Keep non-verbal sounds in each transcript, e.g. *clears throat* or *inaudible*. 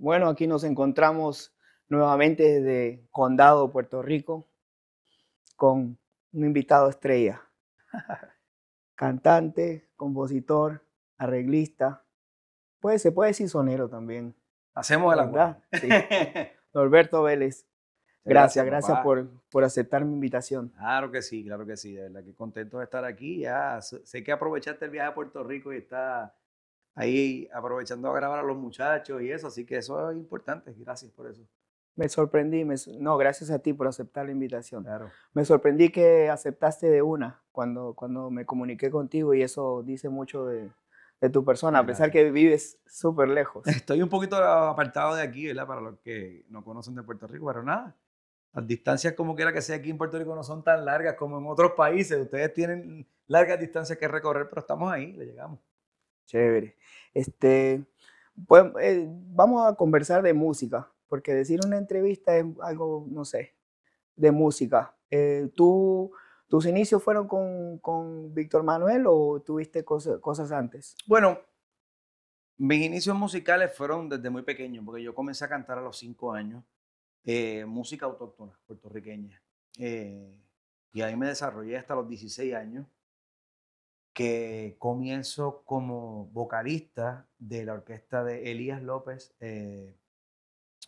Bueno, aquí nos encontramos nuevamente desde Condado, Puerto Rico, con un invitado estrella, *laughs* cantante, compositor, arreglista, pues se puede decir sonero también. Hacemos el la Sí. *laughs* Norberto Vélez. Gracias, gracias, por, por, aceptar mi invitación. Claro que sí, claro que sí, de verdad que contento de estar aquí. Ya sé que aprovechaste el viaje a Puerto Rico y está ahí aprovechando a grabar a los muchachos y eso, así que eso es importante. Gracias por eso. Me sorprendí, me, no, gracias a ti por aceptar la invitación. Claro. Me sorprendí que aceptaste de una cuando, cuando me comuniqué contigo y eso dice mucho de, de tu persona, a pesar que vives súper lejos. Estoy un poquito apartado de aquí, ¿verdad? Para los que no conocen de Puerto Rico, pero nada. Las distancias, como quiera que sea aquí en Puerto Rico, no son tan largas como en otros países. Ustedes tienen largas distancias que recorrer, pero estamos ahí, le llegamos. Chévere. Este, pues, eh, vamos a conversar de música, porque decir una entrevista es algo, no sé, de música. Eh, tú ¿Tus inicios fueron con, con Víctor Manuel o tuviste cosas antes? Bueno, mis inicios musicales fueron desde muy pequeño, porque yo comencé a cantar a los cinco años eh, música autóctona puertorriqueña. Eh, y ahí me desarrollé hasta los 16 años, que comienzo como vocalista de la orquesta de Elías López, eh,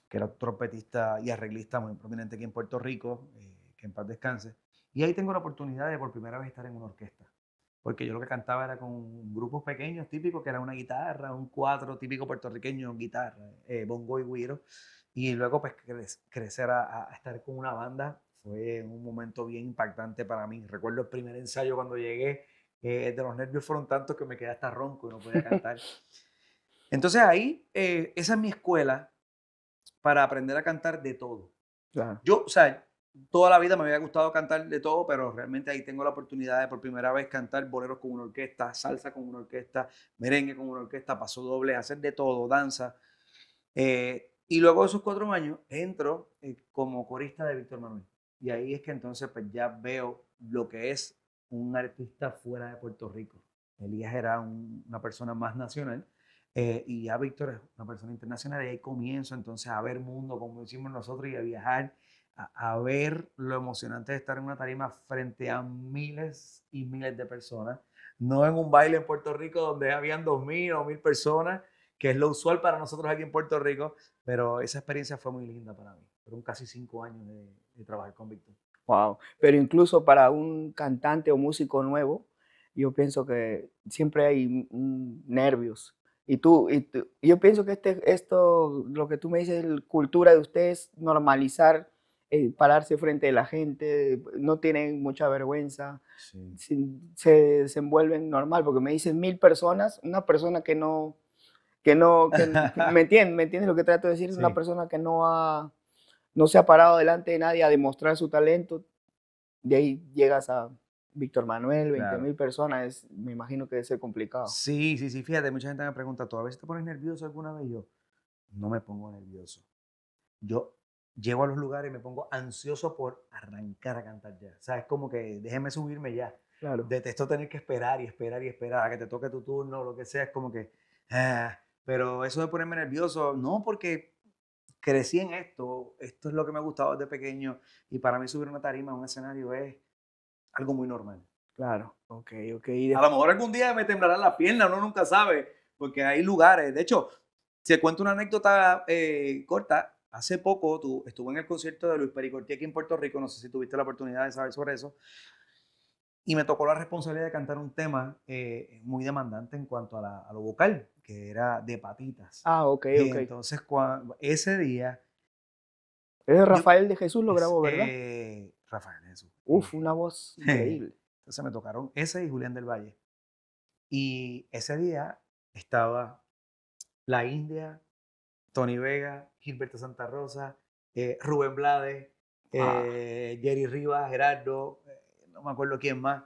que era trompetista y arreglista muy prominente aquí en Puerto Rico, que en paz descanse. Y ahí tengo la oportunidad de por primera vez estar en una orquesta. Porque yo lo que cantaba era con grupos pequeños, típicos, que era una guitarra, un cuatro típico puertorriqueño, guitarra, eh, bongo y güiro. Y luego, pues, crecer a, estar con una banda fue un momento bien impactante para mí. Recuerdo el primer ensayo cuando llegué, de los nervios fueron tantos que me quedé hasta ronco y no podía cantar. *laughs* Entonces ahí, eh, esa es mi escuela para aprender a cantar de todo. Yo, o sea, toda la vida me había gustado cantar de todo, pero realmente ahí tengo la oportunidad de por primera vez cantar boleros con una orquesta, salsa con una orquesta, merengue con una orquesta, paso doble, hacer de todo, danza. Eh, y luego de esos cuatro años entro eh, como corista de Víctor Manuel. Y ahí es que entonces pues ya veo lo que es un artista fuera de Puerto Rico. Elías era una persona más nacional eh, y ya Víctor es una persona internacional y ahí comienzo entonces a ver mundo como decimos nosotros y a viajar a, ver lo emocionante de estar en una tarima frente a miles y miles de personas, no en un baile en Puerto Rico donde habían dos mil o mil personas, que es lo usual para nosotros aquí en Puerto Rico, pero esa experiencia fue muy linda para mí. Fueron casi cinco años de, trabajar con Víctor. Wow, pero incluso para un cantante o músico nuevo, yo pienso que siempre hay nervios. Y tú, y yo pienso que este, esto, lo que tú me dices, cultura de ustedes, normalizar eh, pararse frente a la gente, eh, no tienen mucha vergüenza, se, se, desenvuelven normal, porque me dicen mil personas, una persona que no, que no, que, ¿me *laughs* entiendes? ¿Me entiendes lo que trato de decir? Es una persona que no ha, no se ha parado delante de nadie a demostrar su talento, de ahí llegas a Víctor Manuel, 20 mil personas, me imagino que debe ser complicado. Sí, sí, sí, fíjate, mucha gente me pregunta, ¿tú a veces te pones nervioso alguna vez? Yo no me pongo nervioso. Yo llego a los lugares y me pongo ansioso por arrancar a cantar ya. O sea, es como que déjeme subirme ya. Claro. Detesto tener que esperar y esperar y esperar a que te toque tu turno o lo que sea. Es como que. Ah, pero eso de ponerme nervioso, no, porque crecí en esto. Esto es lo que me ha gustado desde pequeño. Y para mí, subir una tarima a un escenario es algo muy normal. Claro, ok, ok. A lo mejor algún día me temblará la pierna, uno nunca sabe, porque hay lugares. De hecho, se cuenta una anécdota eh, corta Hace poco tú estuvo en el concierto de Luis Pericorti aquí en Puerto Rico, no sé si tuviste la oportunidad de saber sobre eso, y me tocó la responsabilidad de cantar un tema eh, muy demandante en cuanto a, la, lo vocal, que era de patitas. Ah, ok, y Entonces, ese día... Es Rafael de Jesús lo grabó, ¿verdad? Eh, Rafael de Jesús. Uf, mm. una voz *laughs* increíble. Entonces me tocaron ese y Julián del Valle. Y ese día estaba la India, Tony Vega, Gilberto Santa Rosa, eh, Rubén Blades, ah. eh, Jerry Rivas, Gerardo, eh, no me acuerdo quién más.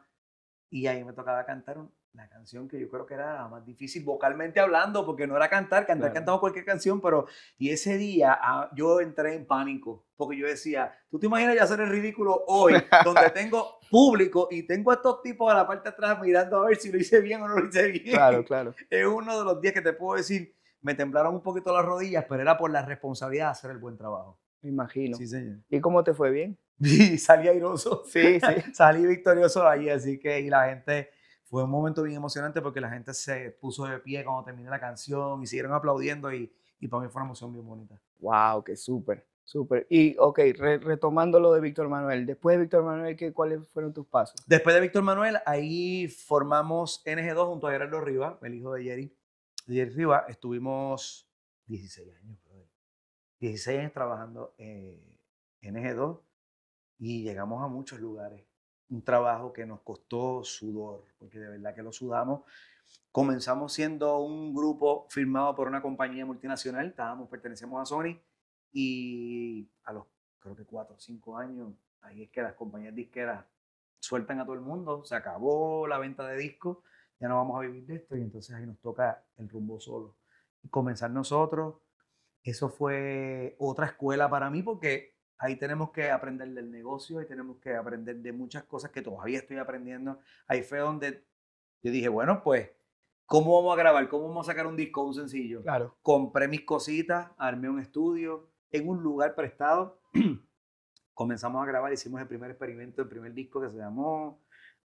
Y ahí me tocaba cantar la canción que yo creo que era más difícil vocalmente hablando, porque no era cantar, cantar cantamos cualquier canción, pero y ese día ah, yo entré en pánico, porque yo decía, tú te imaginas ya hacer el ridículo hoy, *laughs* donde tengo público y tengo a estos tipos a la parte de atrás mirando a ver si lo hice bien o no lo hice bien. Claro, claro. *laughs* Es uno de los días que te puedo decir, me temblaron un poquito las rodillas, pero era por la responsabilidad de hacer el buen trabajo. Me imagino. Sí, señor. ¿Y cómo te fue bien? *laughs* y salí airoso. Sí, sí. *laughs* salí victorioso ahí. así que la gente fue un momento bien emocionante porque la gente se puso de pie cuando terminé la canción y siguieron aplaudiendo y, y para mí fue una emoción bien bonita. Wow, qué súper, súper. Y ok, retomando lo de Víctor Manuel, después de Víctor Manuel, ¿qué, ¿cuáles fueron tus pasos? Después de Víctor Manuel, ahí formamos NG2 junto a Gerardo Riva, el hijo de Jerry. Jerry Rivas estuvimos 16 años, 16 años trabajando eh, en ng 2 y llegamos a muchos lugares. Un trabajo que nos costó sudor, porque de verdad que lo sudamos. Comenzamos siendo un grupo firmado por una compañía multinacional, estábamos, pertenecemos a Sony, y a los creo que 4 o 5 años, ahí es que las compañías disqueras sueltan a todo el mundo, se acabó la venta de discos ya no vamos a vivir de esto y entonces ahí nos toca el rumbo solo. Y comenzar nosotros, eso fue otra escuela para mí porque ahí tenemos que aprender del negocio y tenemos que aprender de muchas cosas que todavía estoy aprendiendo. Ahí fue donde yo dije, bueno, pues, ¿cómo vamos a grabar? ¿Cómo vamos a sacar un disco, un sencillo? Claro. Compré mis cositas, armé un estudio en un lugar prestado. *clears throat* Comenzamos a grabar, hicimos el primer experimento, el primer disco que se llamó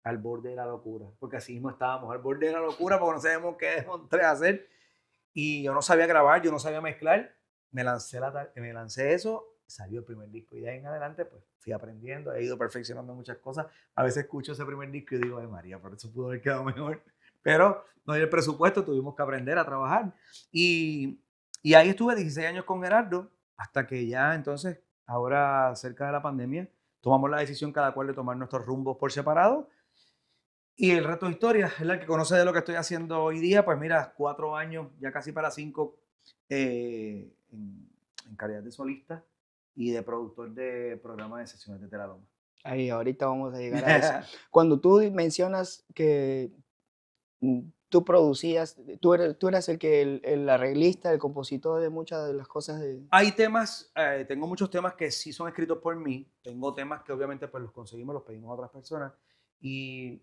al borde de la locura, porque así mismo estábamos al borde de la locura porque no sabíamos qué hacer y yo no sabía grabar, yo no sabía mezclar, me lancé, la, me lancé eso, salió el primer disco y de ahí en adelante pues fui aprendiendo, he ido perfeccionando muchas cosas, a veces escucho ese primer disco y digo, ay María, por eso pudo haber quedado mejor, pero no hay el presupuesto, tuvimos que aprender a trabajar y, y ahí estuve 16 años con Gerardo hasta que ya entonces, ahora cerca de la pandemia, tomamos la decisión cada cual de tomar nuestros rumbos por separado y el reto de historia es el que conoce de lo que estoy haciendo hoy día. Pues mira, cuatro años, ya casi para cinco, eh, en, calidad de solista y de productor de programas de sesiones de Teraloma. Ahí, ahorita vamos a llegar a eso. *laughs* Cuando tú mencionas que mm, tú producías, tú eras, tú eras el que el, arreglista, el compositor de muchas de las cosas de... Hay temas, eh, tengo muchos temas que sí son escritos por mí, tengo temas que obviamente pues los conseguimos, los pedimos a otras personas y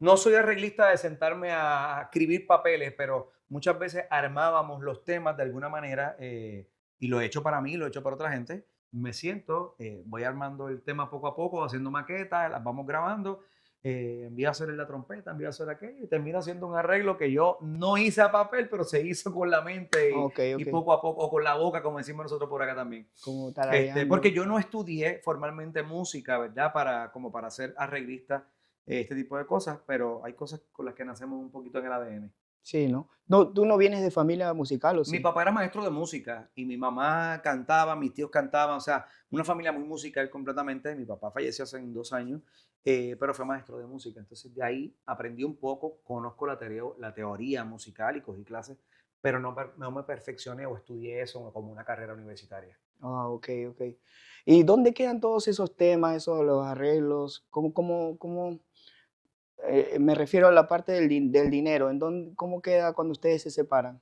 no soy arreglista de sentarme a escribir papeles, pero muchas veces armábamos los temas de alguna manera eh, y lo he hecho para mí, lo he hecho para otra gente. Me siento, eh, voy armando el tema poco a poco, haciendo maquetas, las vamos grabando, eh, envío a hacer la trompeta, envío a hacer aquello y termino haciendo un arreglo que yo no hice a papel, pero se hizo con la mente y, poco a poco, o con la boca, como decimos nosotros por acá también. Este, porque yo no estudié formalmente música, ¿verdad? Para, como para ser arreglista este tipo de cosas, pero hay cosas con las que nacemos un poquito en el ADN. Sí, ¿no? no ¿Tú no vienes de familia musical o sí? Mi papá era maestro de música y mi mamá cantaba, mis tíos cantaban, o sea, una familia muy musical completamente. Mi papá falleció hace dos años, eh, pero fue maestro de música. Entonces de ahí aprendí un poco, conozco la, teoría, la teoría musical y cogí clases, pero no, no me perfeccioné o estudié eso como una carrera universitaria. Ah, ok, ok. ¿Y dónde quedan todos esos temas, esos los arreglos? ¿Cómo, cómo, cómo, eh, me refiero a la parte del, del dinero. ¿En dónde, ¿Cómo queda cuando ustedes se separan?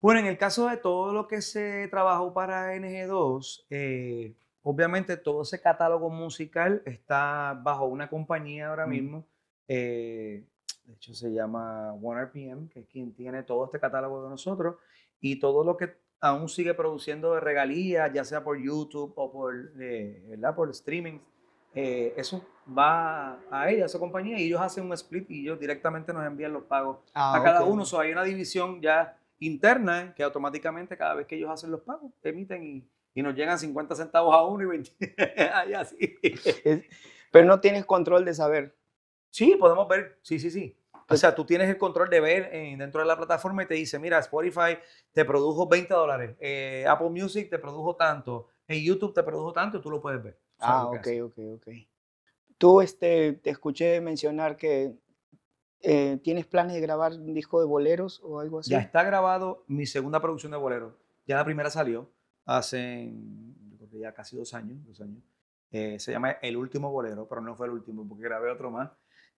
Bueno, en el caso de todo lo que se trabajó para NG2, eh, obviamente todo ese catálogo musical está bajo una compañía ahora mismo. Eh, de hecho, se llama OneRPM, que es quien tiene todo este catálogo de nosotros. Y todo lo que aún sigue produciendo de regalías, ya sea por YouTube o por, eh, por streaming, eh, eso va a ella, a su compañía, y ellos hacen un split y ellos directamente nos envían los pagos ah, a cada uno. O hay una división ya interna que automáticamente cada vez que ellos hacen los pagos, emiten y, nos llegan 50 centavos a uno y 20 *laughs* Pero no tienes control de saber. Sí, podemos ver, sí, sí, sí. O sea, tú tienes el control de ver eh, dentro de la plataforma y te dice, mira, Spotify te produjo 20 dólares, eh, Apple Music te produjo tanto, en YouTube te produjo tanto, tú lo puedes ver. Ah, ok, ok, ok. Tú este, te escuché mencionar que eh, ¿Tienes planes de grabar un disco de boleros o algo así? Ya está grabado mi segunda producción de boleros. Ya la primera salió hace ya casi dos años. Dos años. Eh, se llama El último bolero, pero no fue el último porque grabé otro más.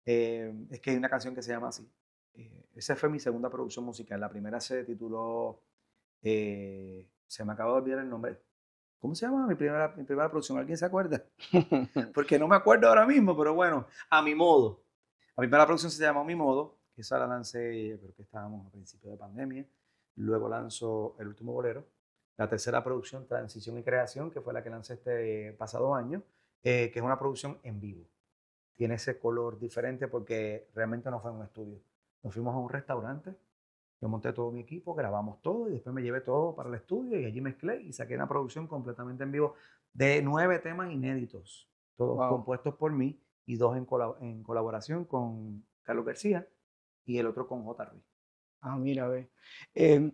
Eh, es que hay una canción que se llama así. esa fue mi segunda producción musical. La primera se tituló. se me acaba de olvidar el nombre. ¿Cómo se llama mi primera, mi primera producción? ¿Alguien se acuerda? *laughs* Porque no me acuerdo ahora mismo, pero bueno, a mi modo. mi primera producción se llamó Mi Modo, que esa la lancé, creo que estábamos a principio de pandemia. Luego lanzo El Último Bolero. La tercera producción, Transición y Creación, que fue la que lancé este pasado año, eh, que es una producción en vivo. Tiene ese color diferente porque realmente no fue en un estudio. Nos fuimos a un restaurante yo monté todo mi equipo, grabamos todo y después me llevé todo para el estudio y allí mezclé y saqué una producción completamente en vivo de nueve temas inéditos, todos compuestos por mí y dos en, colaboración con Carlos García y el otro con J. Ruiz. Ah, mira, ve. Em,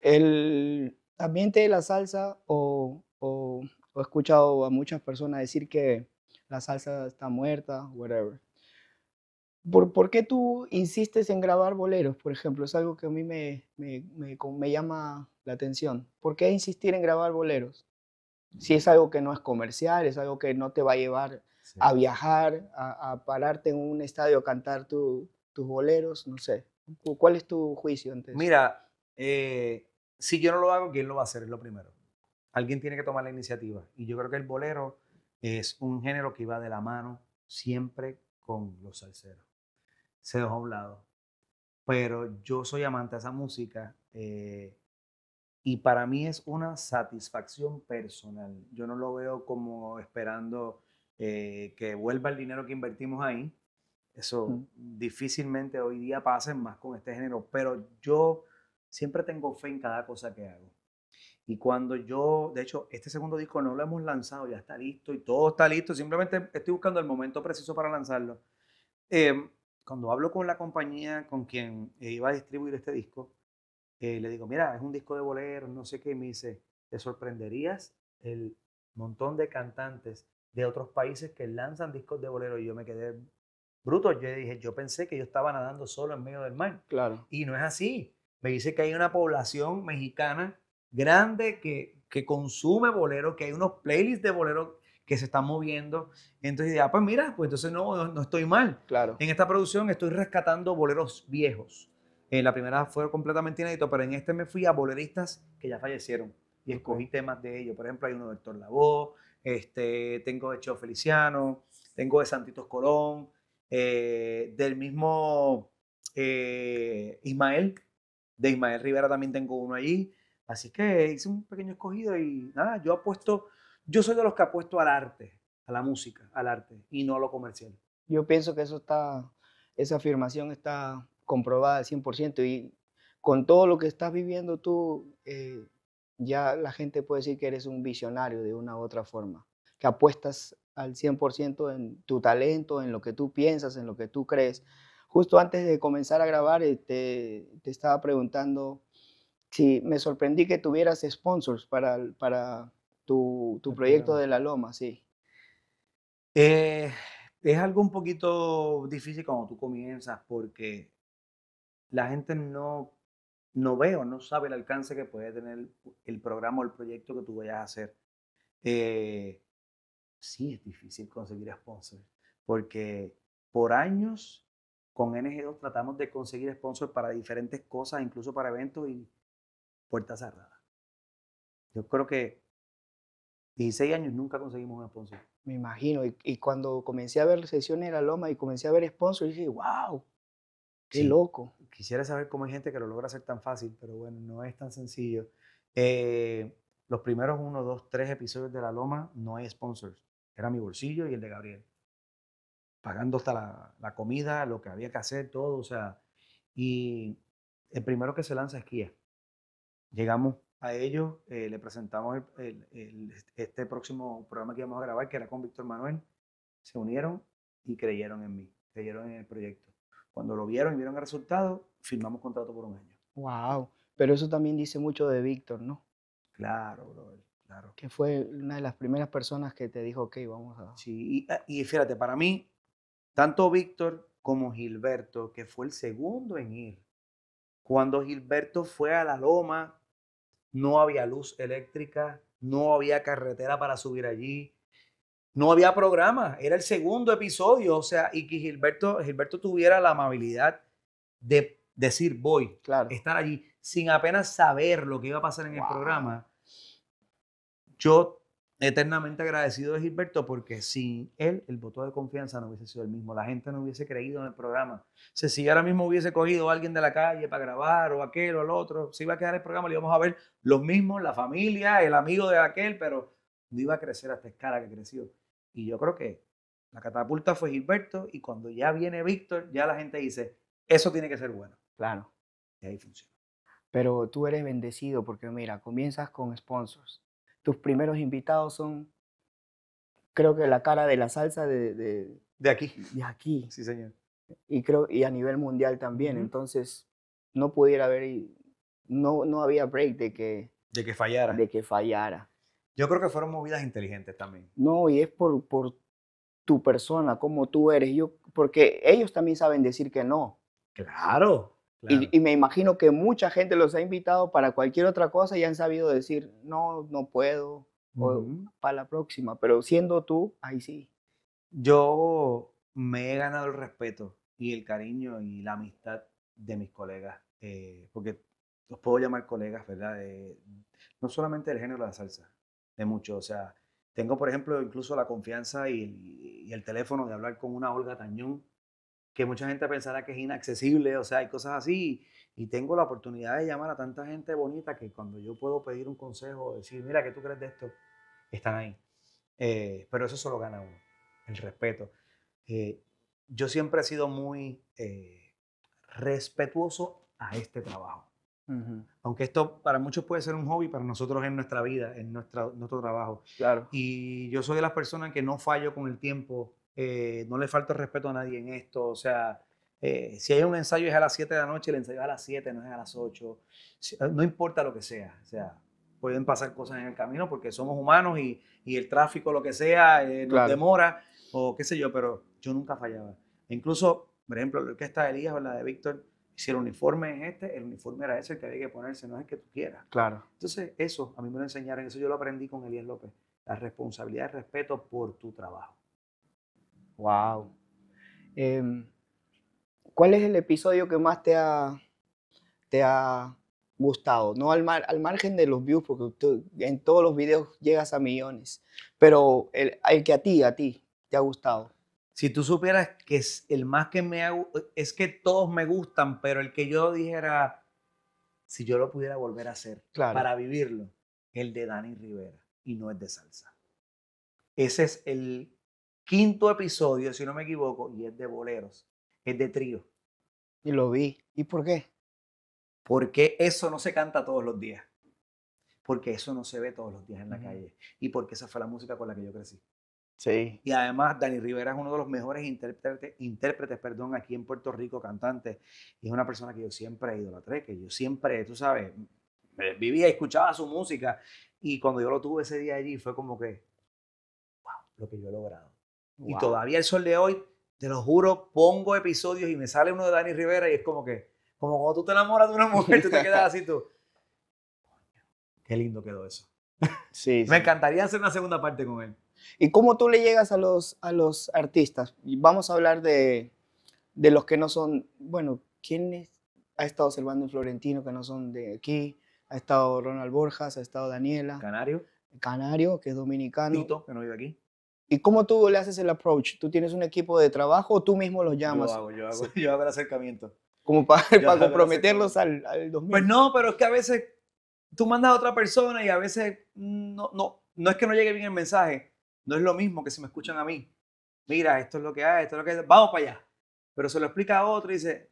el ambiente de la salsa, o, he escuchado a muchas personas decir que la salsa está muerta, whatever. ¿Por, qué tú insistes en grabar boleros, por ejemplo? Es algo que a mí me, llama la atención. ¿Por qué insistir en grabar boleros? Si es algo que no es comercial, es algo que no te va a llevar a viajar, a, pararte en un estadio a cantar tus boleros, no sé. ¿Cuál es tu juicio antes? Mira, eh, si yo no lo hago, ¿quién lo va a hacer? Es lo primero. Alguien tiene que tomar la iniciativa. Y yo creo que el bolero es un género que va de la mano siempre con los salseros se dejó un lado. Pero yo soy amante de esa música eh, y para mí es una satisfacción personal. Yo no lo veo como esperando eh, que vuelva el dinero que invertimos ahí. Eso mm. difícilmente hoy día pasa más con este género, pero yo siempre tengo fe en cada cosa que hago. Y cuando yo, de hecho, este segundo disco no lo hemos lanzado, ya está listo y todo está listo, simplemente estoy buscando el momento preciso para lanzarlo. Em, cuando hablo con la compañía con quien eh, iba a distribuir este disco, eh, le digo, mira, es un disco de bolero no sé qué, y me dice, te sorprenderías el montón de cantantes de otros países que lanzan discos de bolero Y yo me quedé bruto, yo dije, yo pensé que yo estaba nadando solo en medio del mar. Claro. Y no es así. Me dice que hay una población mexicana grande que, que consume bolero que hay unos playlists de boleros que se está moviendo. Entonces ya, pues mira, pues entonces no, no, estoy mal. Claro. En esta producción estoy rescatando boleros viejos. En eh, la primera fue completamente inédito, pero en este me fui a boleristas que ya fallecieron y escogí temas de ellos. Por ejemplo, hay uno de Héctor Lavoe, este, tengo de Cheo Feliciano, tengo de Santitos Colón, eh, del mismo eh, Ismael, de Ismael Rivera también tengo uno allí. Así que hice un pequeño escogido y nada, yo apuesto yo soy de los que apuesto al arte, a la música, al arte y no a lo comercial. Yo pienso que eso está, esa afirmación está comprobada al 100% y con todo lo que estás viviendo tú, eh, ya la gente puede decir que eres un visionario de una u otra forma, que apuestas al 100% en tu talento, en lo que tú piensas, en lo que tú crees. Justo antes de comenzar a grabar, eh, te, estaba preguntando si me sorprendí que tuvieras sponsors para tu, proyecto de la Loma, sí. Eh, es algo un poquito difícil cuando tú comienzas porque la gente no, no ve o no sabe el alcance que puede tener el programa o el proyecto que tú vayas a hacer. Eh, sí es difícil conseguir sponsors porque por años con NG2 tratamos de conseguir sponsors para diferentes cosas, incluso para eventos y puertas cerradas. Yo creo que 16 años nunca conseguimos un sponsor. Me imagino. Y, cuando comencé a ver sesiones de la Loma y comencé a ver sponsors, dije, wow, qué loco. Quisiera saber cómo hay gente que lo logra hacer tan fácil, pero bueno, no es tan sencillo. Eh, los primeros uno, dos, tres episodios de La Loma no hay sponsors. Era mi bolsillo y el de Gabriel. Pagando hasta la, la comida, lo que había que hacer, todo. O sea, y el primero que se lanza es Kia. Llegamos a ellos. Eh, le presentamos este próximo programa que íbamos a grabar, que era con Víctor Manuel. Se unieron y creyeron en mí, creyeron en el proyecto. Cuando lo vieron y vieron el resultado, firmamos contrato por un año. ¡Wow! Pero eso también dice mucho de Víctor, ¿no? Claro, brother, claro. Que fue una de las primeras personas que te dijo, ok, vamos a... Sí, y, ah, y fíjate, para mí, tanto Víctor como Gilberto, que fue el segundo en ir. Cuando Gilberto fue a la Loma no había luz eléctrica, no había carretera para subir allí, no había programa, era el segundo episodio, o sea, y que Gilberto, Gilberto tuviera la amabilidad de decir voy, claro. estar allí, sin apenas saber lo que iba a pasar en el programa. Yo eternamente agradecido de Gilberto porque sin él el voto de confianza no hubiese sido el mismo, la gente no hubiese creído en el programa. si ahora mismo hubiese cogido a alguien de la calle para grabar o aquel o el otro, se iba a quedar el programa, le íbamos a ver los mismos, la familia, el amigo de aquel, pero no iba a crecer a esta escala que creció. Y yo creo que la catapulta fue Gilberto y cuando ya viene Víctor, ya la gente dice, eso tiene que ser bueno. Claro. Y ahí funciona. Pero tú eres bendecido porque mira, comienzas con sponsors tus primeros invitados son, creo que la cara de la salsa de... De, aquí. aquí. Sí, señor. Y, creo, y a nivel mundial también. Entonces, no pudiera haber, no, no había break de que... De que fallara. De que fallara. Yo creo que fueron movidas inteligentes también. No, y es por, por tu persona, como tú eres. Yo, porque ellos también saben decir que no. Claro. Y, me imagino que mucha gente los ha invitado para cualquier otra cosa y han sabido decir, no, no puedo, para la próxima, pero siendo tú, ahí sí. Yo me he ganado el respeto y el cariño y la amistad de mis colegas, eh, porque los puedo llamar colegas, ¿verdad? no solamente del género de la salsa, de muchos, o sea, tengo, por ejemplo, incluso la confianza y, el teléfono de hablar con una Olga Tañón, que mucha gente pensará que es inaccesible, o sea, hay cosas así. Y tengo la oportunidad de llamar a tanta gente bonita que cuando yo puedo pedir un consejo, decir, mira, ¿qué tú crees de esto? Están ahí. Eh, pero eso solo gana uno, el respeto. Eh, yo siempre he sido muy eh, respetuoso a este trabajo. Aunque esto para muchos puede ser un hobby, para nosotros es nuestra vida, en nuestro trabajo. Claro. Y yo soy de las personas que no fallo con el tiempo eh, no le falta respeto a nadie en esto, o sea, eh, si hay un ensayo es a las 7 de la noche, el ensayo es a las 7, no es a las 8, eh, no importa lo que sea, o sea, pueden pasar cosas en el camino porque somos humanos y, el tráfico, lo que sea, nos demora o qué sé yo, pero yo nunca fallaba. E incluso, por ejemplo, que está de Elías o la de Víctor, si el uniforme es este, el uniforme era ese el que había que ponerse, no es el que tú quieras. Claro. Entonces, eso a mí me lo enseñaron, eso yo lo aprendí con Elías López, la responsabilidad y respeto por tu trabajo. Wow. Em, ¿Cuál es el episodio que más te ha, te ha gustado? No al, al margen de los views, porque en todos los videos llegas a millones, pero el, que a ti, a ti, te ha gustado. Si tú supieras que es el más que me ha, es que todos me gustan, pero el que yo dijera, si yo lo pudiera volver a hacer para vivirlo, el de Dani Rivera y no es de salsa. Ese es el quinto episodio, si no me equivoco, y es de boleros, es de trío. Y lo vi. ¿Y por qué? Porque eso no se canta todos los días. Porque eso no se ve todos los días en la calle. Y porque esa fue la música con la que yo crecí. Sí. Y además, Dani Rivera es uno de los mejores intérpretes, intérpretes perdón, aquí en Puerto Rico, cantante. Y es una persona que yo siempre idolatré, que yo siempre, tú sabes, vivía, escuchaba su música. Y cuando yo lo tuve ese día allí, fue como que, wow, lo que yo he logrado. Y todavía el sol de hoy, te lo juro, pongo episodios y me sale uno de Dani Rivera y es como que, como cuando tú te enamoras de una mujer, tú te quedas así tú. *laughs* Qué lindo quedó eso. Sí, *laughs* me encantaría hacer una segunda parte con él. ¿Y cómo tú le llegas a los, a los artistas? Vamos a hablar de, de los que no son, bueno, quiénes ha estado observando en Florentino que no son de aquí? Ha estado Ronald Borjas, ha estado Daniela. Canario. Canario, que es dominicano. Tito, que no vive aquí. ¿Y cómo tú le haces el approach? ¿Tú tienes un equipo de trabajo o tú mismo los llamas? Yo hago, yo hago, *laughs* yo hago el acercamiento. Como para, *laughs* para comprometerlos al, al 2000. Pues no, pero es que a veces tú mandas a otra persona y a veces no, no, no es que no llegue bien el mensaje. No es lo mismo que si me escuchan a mí. Mira, esto es lo que hay, esto es lo que hay. Vamos para allá. Pero se lo explica a otro y dice,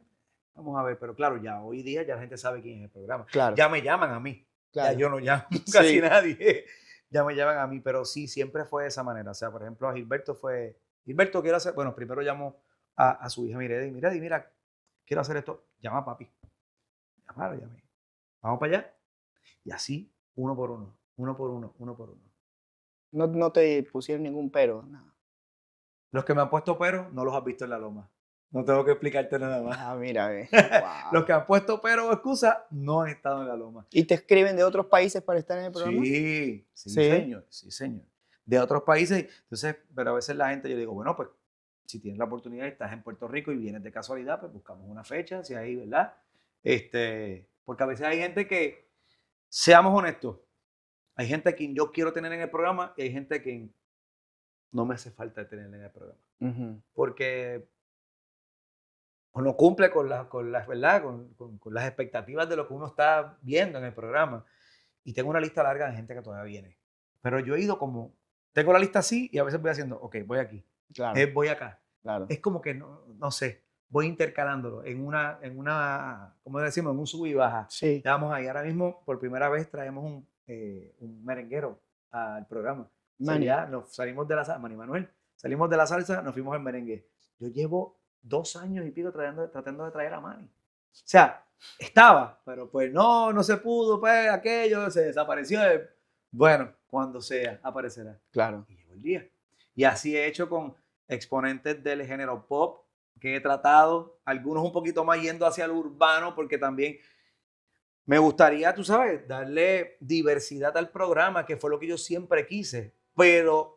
vamos a ver, pero claro, ya hoy día ya la gente sabe quién es el programa. Claro. Ya me llaman a mí. Claro. Ya yo no llamo *laughs* casi nadie ya me llevan a mí, pero sí, siempre fue de esa manera. O sea, por ejemplo, a Gilberto fue, Gilberto, quiero hacer, bueno, primero llamó a, su hija Miredi, Miredi, mira, quiero hacer esto, llama a papi. a mí. Vamos para allá. Y así, uno por uno, uno por uno, uno por uno. No, te pusieron ningún pero, nada. Los que me han puesto pero no los has visto en la loma. No tengo que explicarte nada más. Ah, mira, *laughs* Los que han puesto pero o excusa no han estado en la loma. ¿Y te escriben de otros países para estar en el programa? Sí, sí, señor, sí, señor. De otros países. Entonces, pero a veces la gente, yo digo, bueno, pues si tienes la oportunidad y estás en Puerto Rico y vienes de casualidad, pues buscamos una fecha, si hay, ¿verdad? Este, porque a veces hay gente que, seamos honestos, hay gente a quien yo quiero tener en el programa y hay gente a quien no me hace falta tener en el programa. Porque o no cumple con, con, las, ¿verdad? Con, con, las expectativas de lo que uno está viendo en el programa. Y tengo una lista larga de gente que todavía viene. Pero yo he ido como, tengo la lista así y a veces voy haciendo, ok, voy aquí, claro. voy acá. Claro. Es como que, no, no, sé, voy intercalándolo en una, en una, ¿cómo decimos? En un sub y baja. Sí. Estamos ahí. Ahora mismo, por primera vez, traemos un, eh, un merenguero al programa. Mani. ya nos salimos de la salsa, Manuel, salimos de la salsa, nos fuimos al merengue. Yo llevo dos años y pico tratando, tratando de traer a Manny. O sea, estaba, pero pues no, no se pudo, pues aquello se desapareció. Bueno, cuando sea, aparecerá. Claro. Y el día. Y así he hecho con exponentes del género pop que he tratado, algunos un poquito más yendo hacia lo urbano, porque también me gustaría, tú sabes, darle diversidad al programa, que fue lo que yo siempre quise, pero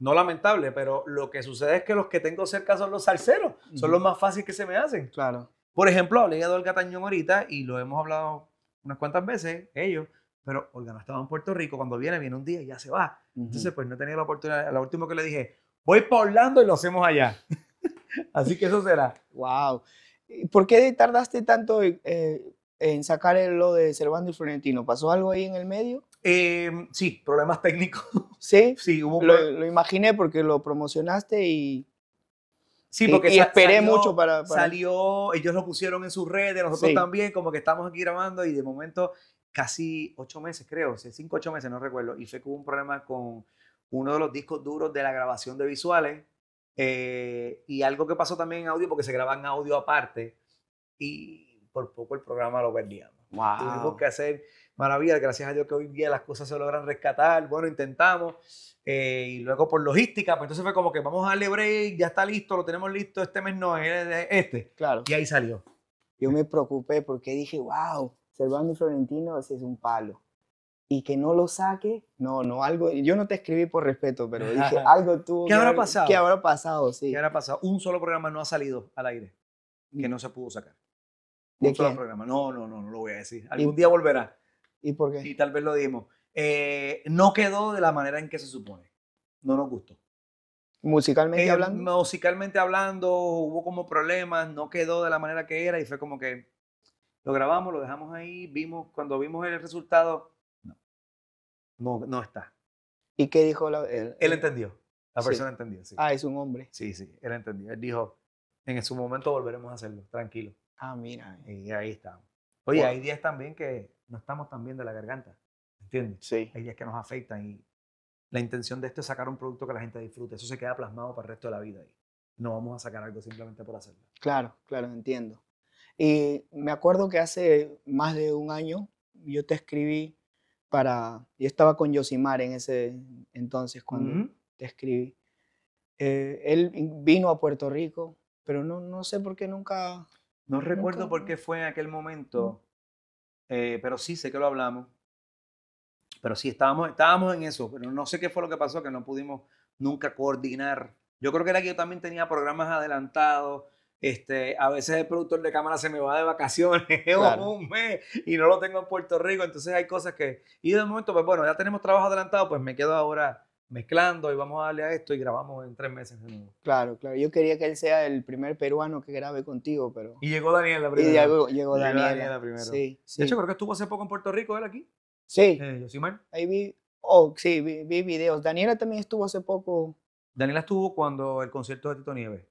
no lamentable, pero lo que sucede es que los que tengo cerca son los salseros, son los más fáciles que se me hacen. Claro. Por ejemplo, hablé a Olga Tañón ahorita y lo hemos hablado unas cuantas veces, ellos, pero Olga no estaba en Puerto Rico, cuando viene, viene un día y ya se va. Entonces, pues no tenía la oportunidad, lo último que le dije, voy para Orlando y lo hacemos allá. *laughs* Así que eso será. Wow. ¿Por qué tardaste tanto eh, en sacar lo de Servando y Florentino? ¿Pasó algo ahí en el medio? Em, sí, problemas técnicos. *laughs* Sí, sí lo, imaginé porque lo promocionaste y... Sí, porque esperé mucho para, Salió, ellos lo pusieron en sus redes, nosotros también, como que estamos aquí grabando y de momento casi ocho meses, creo, cinco, ocho meses, no recuerdo, y fue que hubo un problema con uno de los discos duros de la grabación de visuales eh, y algo que pasó también en audio, porque se graban audio aparte y por poco el programa lo perdíamos. Wow. Tuvimos que hacer maravilla Gracias a Dios que hoy día las cosas se logran rescatar. Bueno, intentamos. Eh, y luego por logística, pues entonces fue como que vamos a darle break, ya está listo, lo tenemos listo, este mes no, este. Claro. Y ahí salió. Yo me preocupé porque dije, wow, Servando Florentino ese es un palo. Y que no lo saque, no, no, algo, yo no te escribí por respeto, pero dije, *laughs* algo tuvo ¿Qué habrá pasado? ¿Qué habrá pasado? Sí. ¿Qué habrá pasado? Un solo programa no ha salido al aire, que mm. no se pudo sacar. Un solo programa, no, no, no, no lo voy a decir. Algún día volverá. ¿Y por qué? Y tal vez lo dimos. Eh, no quedó de la manera en que se supone. No nos gustó. ¿Musicalmente eh, hablando? Musicalmente hablando, hubo como problemas, no quedó de la manera que era y fue como que lo grabamos, lo dejamos ahí, vimos, cuando vimos el resultado, no, no, está. ¿Y qué dijo? él? él entendió, la persona entendió, sí. Ah, es un hombre. Sí, sí, él entendió. Él dijo, en su momento volveremos a hacerlo, tranquilo. Ah, mira. Y ahí está. Oye, hay días también que no estamos tan bien de la garganta. ¿Entiendes? Sí. Hay que nos afectan y la intención de esto es sacar un producto que la gente disfrute. Eso se queda plasmado para el resto de la vida. Y no vamos a sacar algo simplemente por hacerlo. Claro, claro, entiendo. Y me acuerdo que hace más de un año yo te escribí para... Yo estaba con Josimar en ese entonces cuando te escribí. Eh, él vino a Puerto Rico, pero no, no sé por qué nunca... No recuerdo por qué fue en aquel momento. Eh, pero sí, sé que lo hablamos. Pero sí, estábamos, estábamos en eso, pero no sé qué fue lo que pasó, que no pudimos nunca coordinar. Yo creo que era que yo también tenía programas adelantados. Este, a veces el productor de cámara se me va de vacaciones *laughs* un mes y no lo tengo en Puerto Rico, entonces hay cosas que... Y de momento, pues bueno, ya tenemos trabajo adelantado, pues me quedo ahora mezclando y vamos a darle a esto y grabamos en tres meses Claro, claro. Yo quería que él sea el primer peruano que grabe contigo, pero... Y llegó Daniel la Y llegó, Daniela primero. Sí, De hecho, creo que estuvo hace poco en Puerto Rico, él aquí. Sí. Eh, Ahí vi, oh, sí, vi videos. Daniela también estuvo hace poco. Daniela estuvo cuando el concierto de Tito Nieves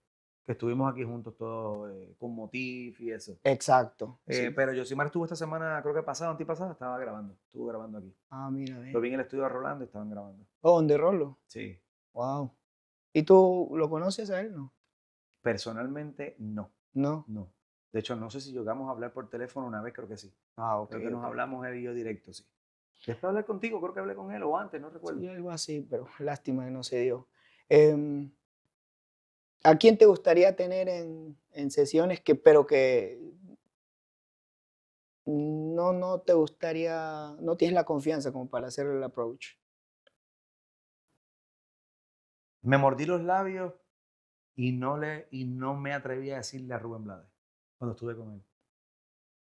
estuvimos aquí juntos todos eh, con Motif y eso. Exacto. Eh, sí. Pero Josimar estuvo esta semana, creo que pasado, antipasada, estaba grabando, estuvo grabando aquí. Ah, mira, Lo vi en el estudio de Rolando y estaban grabando. Oh, ¿donde Rolo? Sí. Wow. ¿Y tú lo conoces a él, no? Personalmente, no. No. No. De hecho, no sé si llegamos a hablar por teléfono una vez, creo que sí. Ah, ok. Creo que nos hablamos él y yo directo, sí. Después de hablar contigo, creo que hablé con él o antes, no recuerdo. Sí, algo así, pero *laughs* lástima que no se dio. Em, ¿A quién te gustaría tener en, sesiones que, pero que no, no te gustaría, no tienes la confianza como para hacer el approach? Me mordí los labios y no, le, y no me atreví a decirle a Rubén Blades cuando estuve con él.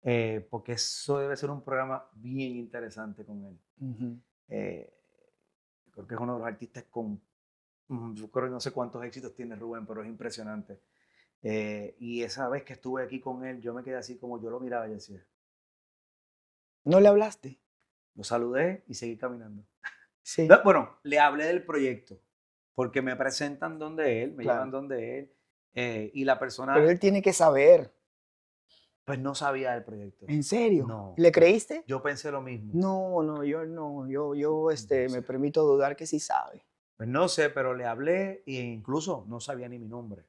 Eh, porque eso debe ser un programa bien interesante con él. Eh, creo que es uno de los artistas con Mm, yo creo no sé cuántos éxitos tiene Rubén, pero es impresionante. Eh, y esa vez que estuve aquí con él, yo me quedé así como yo lo miraba y decía. ¿No le hablaste? Lo saludé y seguí caminando. *laughs* Sí. Bueno, le hablé del proyecto, porque me presentan donde él, me llevan donde él, eh, y la persona... Pero él tiene que saber. Pues no sabía del proyecto. ¿En serio? No. ¿Le creíste? Yo pensé lo mismo. No, no, yo no, yo, yo este, me permito dudar que sí sabe. Pues no sé, pero le hablé e incluso no sabía ni mi nombre. O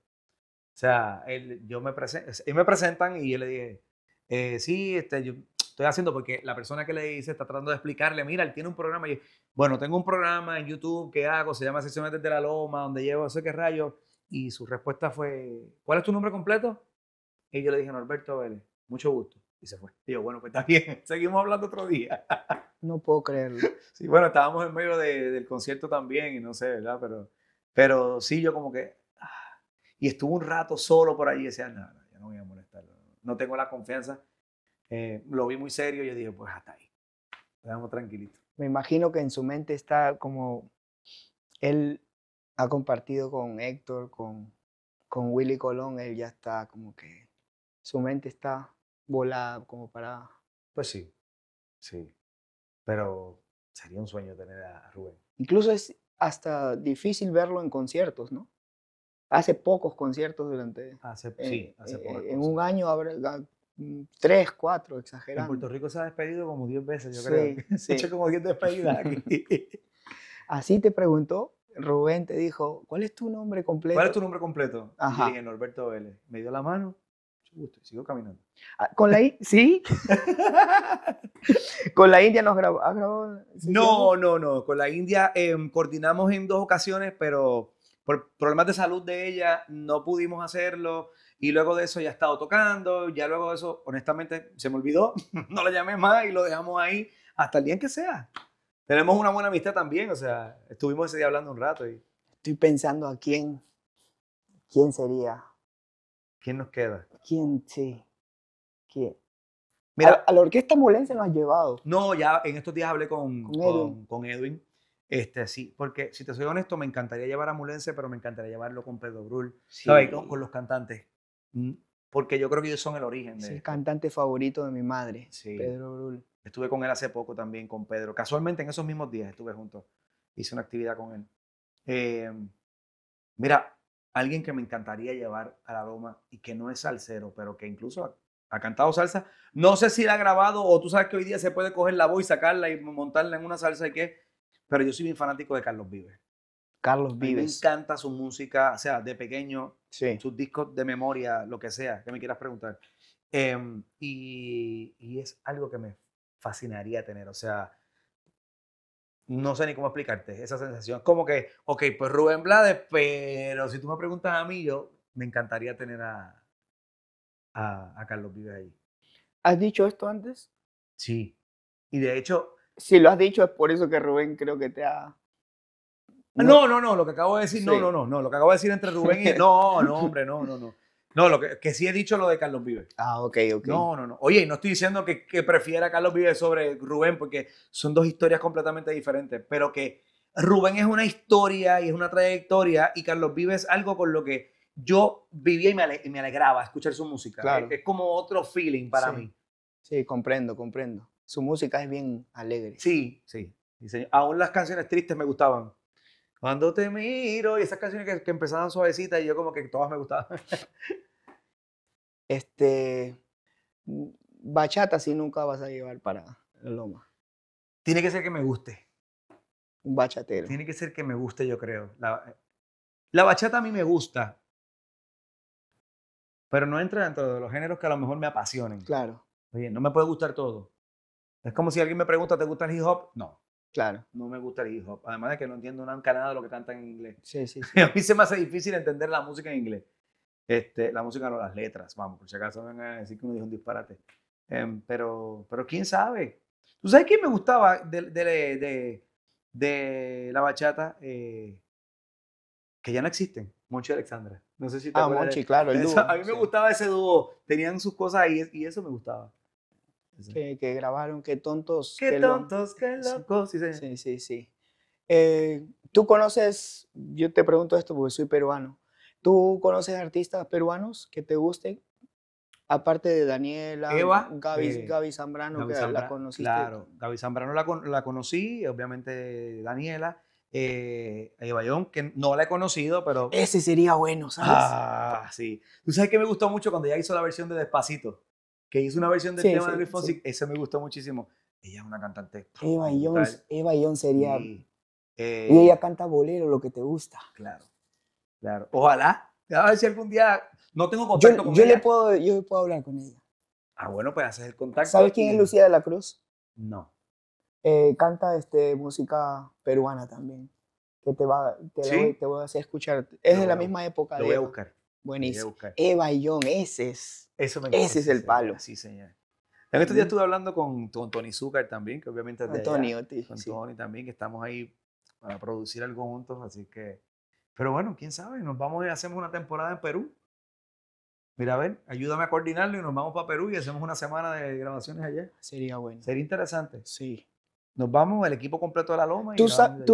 sea, él, yo me, me presentan y yo le dije, eh, sí, este, yo estoy haciendo porque la persona que le dice está tratando de explicarle, mira, él tiene un programa. Y bueno, tengo un programa en YouTube que hago, se llama Sesiones de la Loma, donde llevo sé qué rayo. Y su respuesta fue, ¿cuál es tu nombre completo? Y yo le dije, Norberto Vélez, mucho gusto. Y se fue. Y bueno, pues está bien, *laughs* seguimos hablando otro día. *laughs* No puedo creerlo. Sí, bueno, estábamos en medio del concierto también, y no sé, ¿verdad? Pero, pero sí, yo como que. Ah, y estuve un rato solo por allí y decía, nada, no, ya no voy a molestar, no tengo la confianza. Eh, lo vi muy serio y yo dije, pues hasta ahí, quedamos tranquilitos. Me imagino que en su mente está como. Él ha compartido con Héctor, con, con Willy Colón, él ya está como que. Su mente está Volar como para... Pues sí, sí. Pero sería un sueño tener a Rubén. Incluso es hasta difícil verlo en conciertos, ¿no? Hace pocos conciertos durante... Hace, eh, sí, hace pocos. En un año habrá ah, mm, tres, cuatro, exagerando. En Puerto Rico se ha despedido como diez veces, yo creo. Sí. He *laughs* hecho como diez despedidas aquí. *laughs* Así te preguntó, Rubén te dijo, ¿cuál es tu nombre completo? ¿Cuál es tu nombre completo? Ajá. Y Norberto Vélez. Me dio la mano sigo caminando. Ah, ¿Con la India? ¿Sí? *laughs* ¿Con la India nos grabó? no, no, no. Con la India em, coordinamos en dos ocasiones, pero por problemas de salud de ella no pudimos hacerlo. Y luego de eso ya ha estado tocando. Ya luego de eso, honestamente, se me olvidó. *laughs* no la llamé más y lo dejamos ahí hasta el día en que sea. Tenemos una buena amistad también. O sea, estuvimos ese día hablando un rato. Y... Estoy pensando a quién. ¿Quién sería? ¿Quién nos queda? ¿Quién? Sí. ¿Quién? Mira, a, la orquesta mulense nos has llevado. No, ya en estos días hablé con, con, Edwin. Este, sí, porque si te soy honesto, me encantaría llevar a Mulense, pero me encantaría llevarlo con Pedro Brul, ¿sabes? Con, los cantantes. Mm, porque yo creo que ellos son el origen. De es el cantante favorito de mi madre, sí. Pedro Brul. Estuve con él hace poco también, con Pedro. Casualmente en esos mismos días estuve junto. Hice una actividad con él. Eh, mira, alguien que me encantaría llevar a la Roma y que no es salsero, pero que incluso ha, cantado salsa. No sé si la ha grabado o tú sabes que hoy día se puede coger la voz y sacarla y montarla en una salsa y qué, pero yo soy bien fanático de Carlos Vives. Carlos Vives. Me encanta su música, o sea, de pequeño, sus discos de memoria, lo que sea, que me quieras preguntar. Em, y es algo que me fascinaría tener, o sea, no sé ni cómo explicarte esa sensación. Como que, ok, pues Rubén Blades, pero si tú me preguntas a mí, yo me encantaría tener a, a, Carlos Vive ahí. ¿Has dicho esto antes? Sí. Y de hecho... Si lo has dicho es por eso que Rubén creo que te ha... No, no, no, lo que acabo de decir, no, no, no, no, lo que acabo de decir entre Rubén y... *laughs* No, no, hombre, no, no, no. No, lo que, sí he dicho lo de Carlos Vives. Ah, ok, ok. No, no, no. Oye, no estoy diciendo que, prefiera Carlos Vives sobre Rubén, porque son dos historias completamente diferentes, pero que Rubén es una historia y es una trayectoria y Carlos Vives es algo con lo que yo vivía y me, alegraba escuchar su música. Claro. Es, como otro feeling para mí. Sí, comprendo, comprendo. Su música es bien alegre. Sí, sí. aún las canciones tristes me gustaban. Cuando te miro, y esas canciones que, empezaban suavecitas y yo como que todas me gustaban. *laughs* este, bachata sí nunca vas a llevar para Loma. Tiene que ser que me guste. Un bachatero. Tiene que ser que me guste, yo creo. La, bachata a mí me gusta, pero no entra dentro de los géneros que a lo mejor me apasionen. Claro. Oye, no me puede gustar todo. Es como si alguien me pregunta, ¿te gusta el hip hop? No. Claro. No me gusta el Además de que no entiendo nada de lo que cantan en inglés. Sí, sí, *laughs* sí. a mí se me hace difícil entender la música en inglés. Este, la música no, las letras, vamos, por si acaso van a decir que me dijo un disparate. Em, pero, pero quién sabe. ¿Tú sabes quién me gustaba de, de, de, de la bachata? Eh, que ya no existen. Monchi y Alexandra. No sé si te Ah, Monchi, claro. El dúo, a mí me gustaba ese dúo. Tenían sus cosas ahí y eso me gustaba que, grabaron, qué tontos. Qué, tontos, qué locos. Sí, sí, sí. Eh, Tú conoces, yo te pregunto esto porque soy peruano, ¿tú conoces artistas peruanos que te gusten? Aparte de Daniela, Eva, Gaby, eh, Zambrano, que la conocí Claro, Gaby Zambrano la, conocí, obviamente Daniela. Eh, Eva Young, que no la he conocido, pero... Ese sería bueno, ¿sabes? Ah, sí. Tú sabes que me gustó mucho cuando ella hizo la versión de Despacito que hizo una versión del tema de Luis me gustó muchísimo. Ella es una cantante. Eva Jones, Eva Jones sería. Y, ella eh, canta bolero, lo que te gusta. Claro, claro. Ojalá, a ver si algún día no tengo contacto yo, con yo Le puedo, yo puedo hablar con ella. Ah, bueno, pues haces el contacto. ¿Sabes quién es Lucía de la Cruz? No. Eh, canta este, música peruana también. Que te, va, te, voy, te voy a hacer escuchar. Es de la misma época. Lo voy a buscar. Buenísimo. Eva y John, ese es. ese es el palo. Sí, señor. En estos días estuve hablando con, con Tony Zucker también, que obviamente Antonio, con Tony también, que estamos ahí para producir algo juntos, así que... Pero bueno, quién sabe, nos vamos y hacemos una temporada en Perú. Mira, a ver, ayúdame a coordinarlo y nos vamos para Perú y hacemos una semana de grabaciones allá. Sería bueno. Sería interesante. Sí. Nos vamos el equipo completo de la Loma. tú,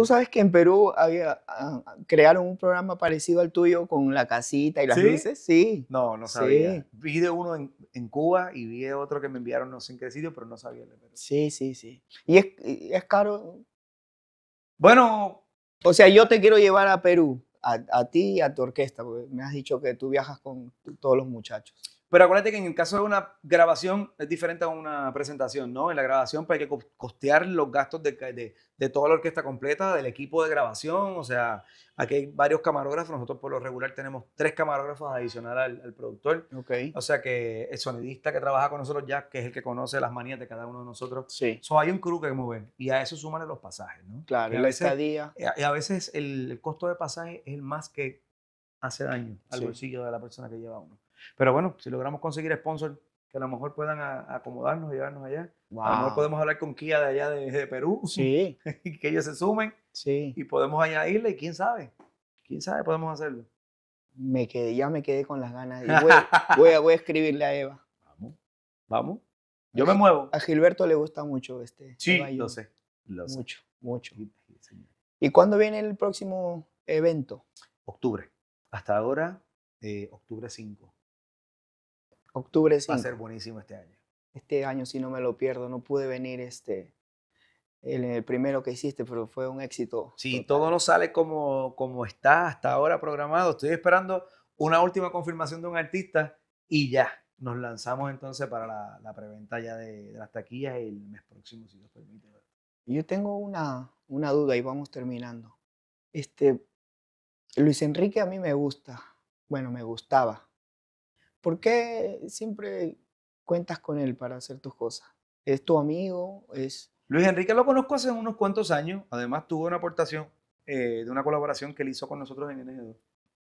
sabes que en Perú ah, crearon un programa parecido al tuyo con la casita y las luces, sí. No, no sabía. Vi de uno en, Cuba y vi de otro que me enviaron no sé en pero no sabía de Perú. Sí, sí, sí. ¿Y es, caro? Bueno. O sea, yo te quiero llevar a Perú, a, a ti y a tu orquesta, porque me has dicho que tú viajas con todos los muchachos. Pero acuérdate que en el caso de una grabación es diferente a una presentación, ¿no? En la grabación pues, hay que costear los gastos de, de, toda la orquesta completa, del equipo de grabación, o sea, aquí hay varios camarógrafos, nosotros por lo regular tenemos tres camarógrafos adicionales al, productor. Okay. O sea que el sonidista que trabaja con nosotros ya, que es el que conoce las manías de cada uno de nosotros. Sí. hay un crew que mover y a eso suman los pasajes, ¿no? Claro, eh, y a veces, estadía. Y a veces el, costo de pasaje es el más que hace daño al bolsillo de la persona que lleva uno. Pero bueno, si logramos conseguir sponsor que a lo mejor puedan acomodarnos y llevarnos allá. A lo mejor podemos hablar con Kia de allá de, Perú. *laughs* Sí. que ellos se sumen. Sí. Y podemos añadirle, y quién sabe. Quién sabe, podemos hacerlo. Me quedé, ya me quedé con las ganas. *laughs* voy, a, escribirle a Eva. Vamos. Vamos. Yo me muevo. A Gilberto le gusta mucho este. Sí, lo sé, mucho, mucho. ¿Y cuándo viene el próximo evento? Octubre. Hasta ahora, eh, octubre 5. Octubre Va a ser buenísimo este año. Este año, si no me lo pierdo, no pude venir este, el, primero que hiciste, pero fue un éxito. si todo no sale como, como está hasta ahora programado. Estoy esperando una última confirmación de un artista y ya. Nos lanzamos entonces para la, preventa ya de, las taquillas el mes próximo, si nos permite. Yo tengo una, una duda y vamos terminando. Este, Luis Enrique a mí me gusta, bueno, me gustaba. ¿Por qué siempre cuentas con él para hacer tus cosas? ¿Es tu amigo? ¿Es... Luis Enrique lo conozco hace unos cuantos años. Además, tuvo una aportación eh, de una colaboración que él hizo con nosotros en NG2.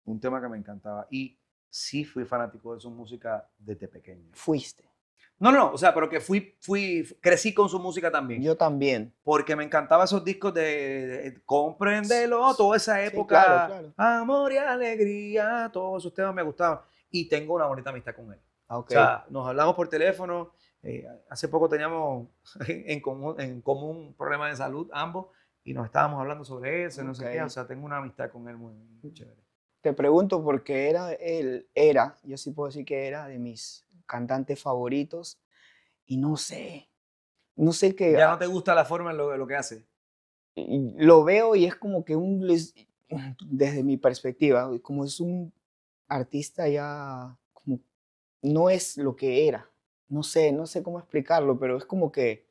Un tema que me encantaba. Y sí fui fanático de su música desde pequeño. Fuiste. No, no, o sea, pero que fui, fui, crecí con su música también. Yo también. Porque me encantaban esos discos de, Compréndelo, toda esa época. Amor y alegría, todos esos temas me gustaban y tengo una bonita amistad con él. Ah, o sea, nos hablamos por teléfono. Eh, hace poco teníamos *laughs* en común, en común un problema de salud ambos y nos estábamos hablando sobre eso, no sé qué. O sea, tengo una amistad con él muy, chévere. Te pregunto porque era él, era, yo sí puedo decir que era de mis cantantes favoritos y no sé, no sé qué. Ya no te gusta la forma en lo, lo que hace. Lo veo y es como que un desde mi perspectiva, como es un artista ya como no es lo que era. No sé, no sé cómo explicarlo, pero es como que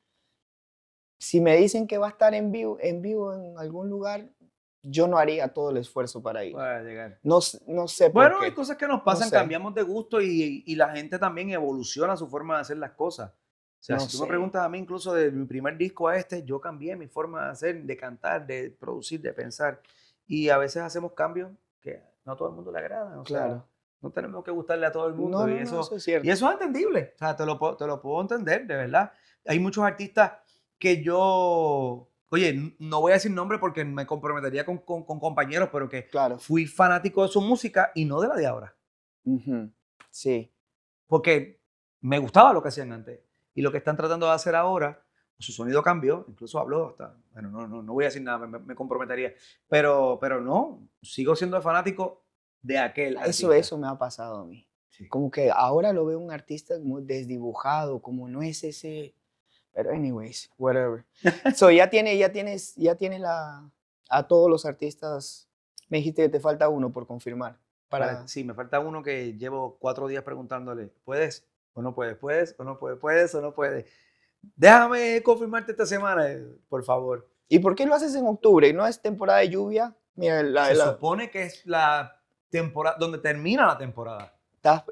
si me dicen que va a estar en vivo en, vivo en algún lugar, yo no haría todo el esfuerzo para ir. Para llegar. No, no sé. Bueno, hay cosas que nos pasan, cambiamos de gusto y, y, la gente también evoluciona su forma de hacer las cosas. O sea, si tú me preguntas a mí incluso de mi primer disco a este, yo cambié mi forma de hacer, de cantar, de producir, de pensar. Y a veces hacemos cambios que no a todo el mundo le agrada. claro. no tenemos que gustarle a todo el mundo. y, eso, es y eso es entendible. O sea, te lo, puedo entender, de verdad. Hay muchos artistas que yo. Oye, no voy a decir nombre porque me comprometería con, compañeros, pero que fui fanático de su música y no de la de ahora. Sí. Porque me gustaba lo que hacían antes. Y lo que están tratando de hacer ahora su sonido cambió, incluso habló hasta, bueno, no, no, no voy a decir nada, me, comprometería, pero, pero no, sigo siendo fanático de aquel. Eso, me ha pasado a mí. Como que ahora lo veo un artista muy desdibujado, como no es ese, pero anyways, whatever. *laughs* so ya tiene, ya tienes, ya tiene la, a todos los artistas, me dijiste que te falta uno por confirmar. Sí, me falta uno que llevo cuatro días preguntándole, ¿puedes o no puedes? ¿Puedes o no puedes? ¿Puedes o no puedes? déjame confirmarte esta semana, eh, por favor. ¿Y por qué lo haces en octubre? ¿No es temporada de lluvia? Se supone que es la temporada, donde termina la temporada.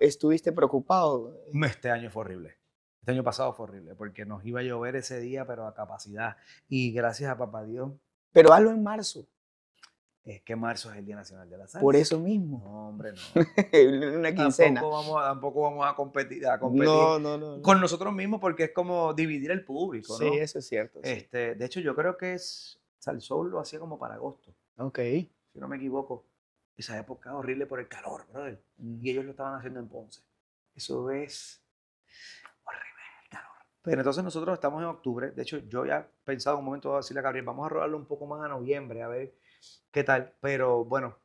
¿Estuviste preocupado? Este año fue horrible. Este año pasado fue horrible porque nos iba a llover ese día, pero a capacidad. Y gracias a papá Dios. Pero hazlo en marzo es que marzo es el Día Nacional de la Salsa. Por eso mismo. No, hombre, no. *laughs* Una quincena. Tampoco vamos, a competir, no, no, no, con nosotros mismos porque es como dividir el público, Sí, eso es cierto. Este, de hecho, yo creo que es Salsoul lo hacía como para agosto. Ok. Si no me equivoco. Esa época horrible por el calor, brother. Y ellos lo estaban haciendo en Ponce. Eso es horrible, el calor. Pero entonces nosotros estamos en octubre. De hecho, yo ya he pensado un momento decirle a Gabriel, vamos a rodarlo un poco más a noviembre, a ver qué tal. Pero bueno,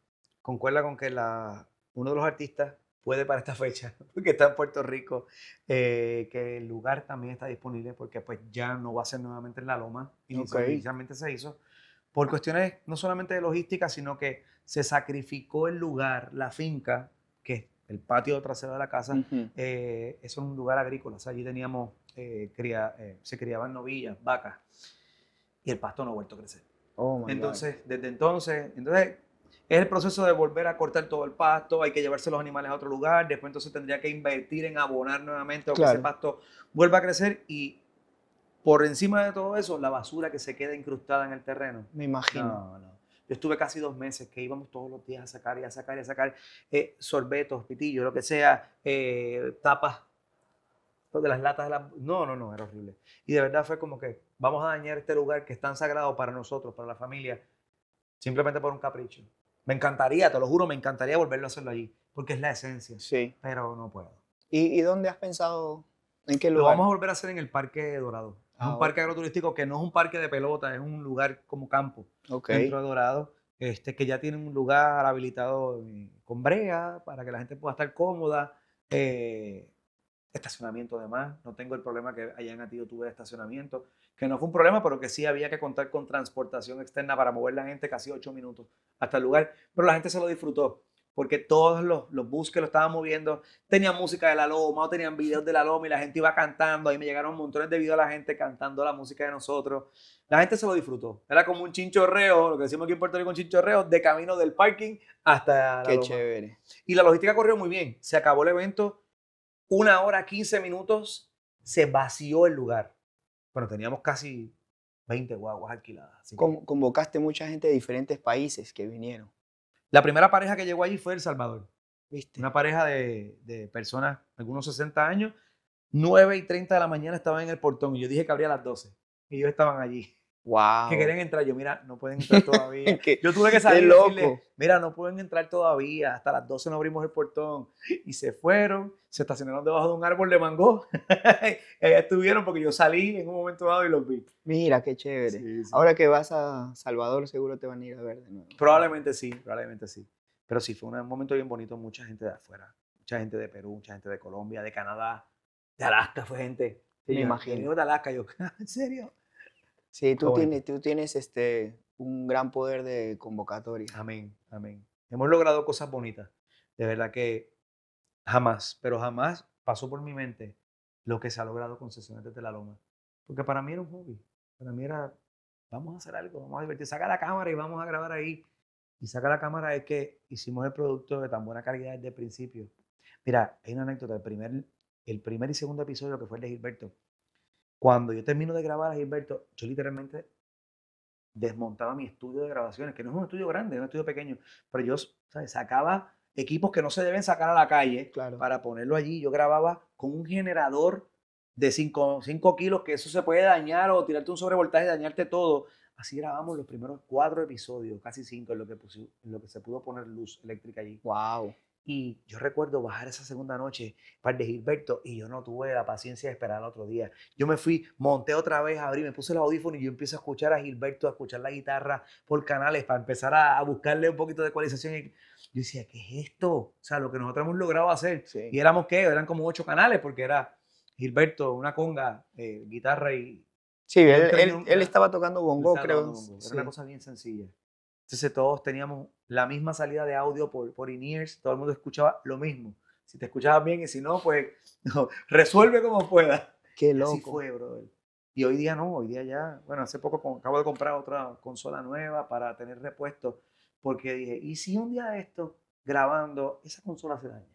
concuerda con que la, uno de los artistas puede para esta fecha, *laughs* porque está en Puerto Rico, eh, que el lugar también está disponible porque pues ya no va a ser nuevamente en La Loma, inicialmente se hizo, por cuestiones no solamente de logística, sino que se sacrificó el lugar, la finca, que es el patio trasero de la casa, eh, eso es un lugar agrícola, o sea, allí teníamos, eh, se criaban novillas, vacas, y el pasto no ha vuelto a crecer. Oh entonces, desde entonces, entonces es el proceso de volver a cortar todo el pasto, hay que llevarse los animales a otro lugar, después entonces tendría que invertir en abonar nuevamente o que ese pasto vuelva a crecer y por encima de todo eso, la basura que se queda incrustada en el terreno. Me imagino. Yo estuve casi dos meses que íbamos todos los días a sacar y a sacar y a sacar eh, sorbetos, pitillos, lo que sea, eh, tapas de las latas de la... No, no, no, era horrible. Y de verdad fue como que vamos a dañar este lugar que es tan sagrado para nosotros, para la familia, simplemente por un capricho. Me encantaría, te lo juro, me encantaría volverlo a hacerlo allí, porque es la esencia. Sí. Pero no puedo. ¿Y, dónde has pensado? ¿En qué lugar? Lo vamos a volver a hacer en el Parque Dorado. Ah, un parque agroturístico que no es un parque de pelota, es un lugar como campo dentro de Dorado, este, que ya tiene un lugar habilitado eh, con brea para que la gente pueda estar cómoda. Eh, estacionamiento además, no tengo el problema que allá en tuve de estacionamiento, que no fue un problema, pero que sí había que contar con transportación externa para mover la gente casi ocho minutos hasta el lugar, pero la gente se lo disfrutó, porque todos los, los bus que lo estaban moviendo tenían música de la loma o tenían videos de la loma y la gente iba cantando, ahí me llegaron montones de videos de la gente cantando la música de nosotros, la gente se lo disfrutó, era como un chinchorreo, lo que decimos aquí en Puerto Rico, un chinchorreo, de camino del parking hasta la Qué chévere. Y la logística corrió muy bien, se acabó el evento, una hora, 15 minutos, se vació el lugar. Bueno, teníamos casi 20 guaguas alquiladas. convocaste mucha gente de diferentes países que vinieron. La primera pareja que llegó allí fue El Salvador. ¿Viste? Una pareja de, de personas, algunos 60 años, 9 y 30 de la mañana estaban en el portón. Y yo dije que abría a las 12. Y ellos estaban allí. Wow. Que querían entrar. Yo, mira, no pueden entrar todavía. *laughs* yo tuve que salir mira, no pueden entrar todavía. Hasta las 12 no abrimos el portón. Y se fueron, se estacionaron debajo de un árbol de mango. Allá *laughs* estuvieron porque yo salí en un momento dado y los vi. Mira, qué chévere. Ahora que vas a Salvador, seguro te van a ir a ver de nuevo. Probablemente sí, probablemente sí. Pero sí, fue un momento bien bonito. Mucha gente de afuera. Mucha gente de Perú, mucha gente de Colombia, de Canadá, de Alaska fue gente. Sí, me imagino. imagino. de Alaska, yo, *laughs* ¿en serio? Sí, tú, tienes, tú tienes este, un gran poder de convocatoria. Amén, amén. Hemos logrado cosas bonitas. De verdad que jamás, pero jamás pasó por mi mente lo que se ha logrado con Sesiones de la Loma. Porque para mí era un hobby. Para mí era, vamos a hacer algo, vamos a divertir. Saca la cámara y vamos a grabar ahí. Y saca la cámara es que hicimos el producto de tan buena calidad desde el principio. Mira, hay una anécdota. del primer, el primer y segundo episodio que fue el de Gilberto, cuando yo termino de grabar a Gilberto, yo literalmente desmontaba mi estudio de grabaciones, que no es un estudio grande, es un estudio pequeño, pero yo ¿sabes? sacaba equipos que no se deben sacar a la calle para ponerlo allí. Yo grababa con un generador de 5 kilos, que eso se puede dañar o tirarte un sobrevoltaje y dañarte todo. Así grabamos los primeros cuatro episodios, casi cinco, en lo que, en lo que se pudo poner luz eléctrica allí. ¡Wow! Y yo recuerdo bajar esa segunda noche para de Gilberto y yo no tuve la paciencia de esperar al otro día. Yo me fui, monté otra vez, abrí, me puse el audífono y yo empiezo a escuchar a Gilberto, a escuchar la guitarra por canales para empezar a, buscarle un poquito de ecualización. Y yo decía, ¿qué es esto? O sea, lo que nosotros hemos logrado hacer. Y éramos qué? Eran como ocho canales porque era Gilberto, una conga, eh, guitarra y... Sí, él, él, estaba tocando bongo, creo. Era una cosa bien sencilla. Entonces todos teníamos la misma salida de audio por, por todo el mundo escuchaba lo mismo. Si te escuchabas bien y si no, pues *laughs* resuelve como pueda. Qué loco. Así fue, brother. Y hoy día no, hoy día ya, bueno, hace poco acabo de comprar otra consola nueva para tener repuesto. porque dije, ¿y si un día esto, grabando, esa consola se daña?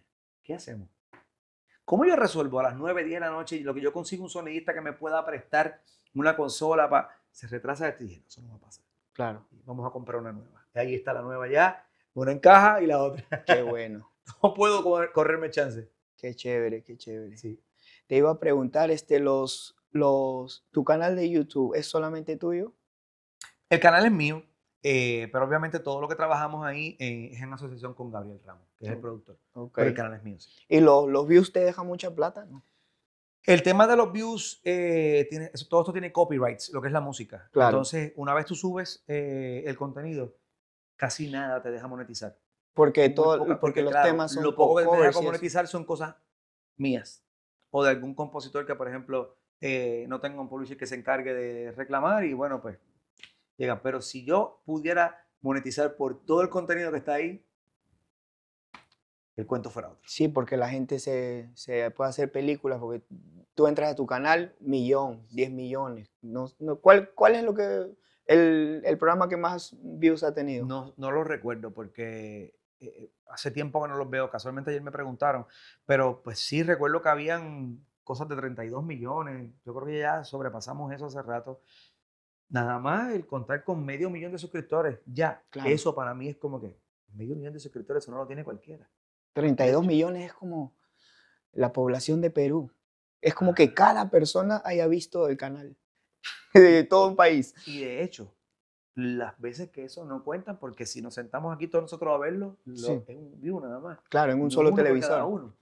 ¿Qué hacemos? ¿Cómo yo resuelvo a las 9, 10 de la noche y lo que yo consigo un sonidista que me pueda prestar una consola para... Se retrasa esto y dije, no, eso no va a pasar. Claro. Vamos a comprar una nueva. Ahí está la nueva ya, una en caja y la otra. Qué *laughs* bueno. no puedo correrme chance. Qué chévere, qué chévere. Sí. Te iba a preguntar, este, los, los, ¿tu canal de YouTube es solamente tuyo? El canal es mío, eh, pero obviamente todo lo que trabajamos ahí eh, es en asociación con Gabriel Ramos, que es el productor. el canal es mío. Sí. ¿Y los, los views te dejan mucha plata? El tema de los views, eh, tiene, todo esto tiene copyrights, lo que es la música. Entonces, una vez tú subes eh, el contenido, casi nada te deja monetizar. Porque, todo, porque, los temas son Lo poco que te deja monetizar son cosas mías o de algún compositor que, por ejemplo, eh, no tenga un publisher que se encargue de reclamar y bueno, pues llega. Pero si yo pudiera monetizar por todo el contenido que está ahí, el cuento fuera otro. Sí, porque la gente se, puede hacer películas, porque tú entras a tu canal, millón, 10 millones. No, no, ¿cuál, es lo que el, programa que más views ha tenido? No, no lo recuerdo porque eh, eh, hace tiempo que no los veo, casualmente ayer me preguntaron, pero pues sí recuerdo que habían cosas de 32 millones, yo creo que ya sobrepasamos eso hace rato. Nada más el contar con medio millón de suscriptores, ya, eso para mí es como que medio millón de suscriptores, eso no lo tiene cualquiera. 32 millones es como la población de Perú. Es como que cada persona haya visto el canal *laughs* de todo un país. Y de hecho, las veces que eso no cuentan, porque si nos sentamos aquí todos nosotros a verlo, es un nada más. Claro, en un, solo televisor. Cada uno.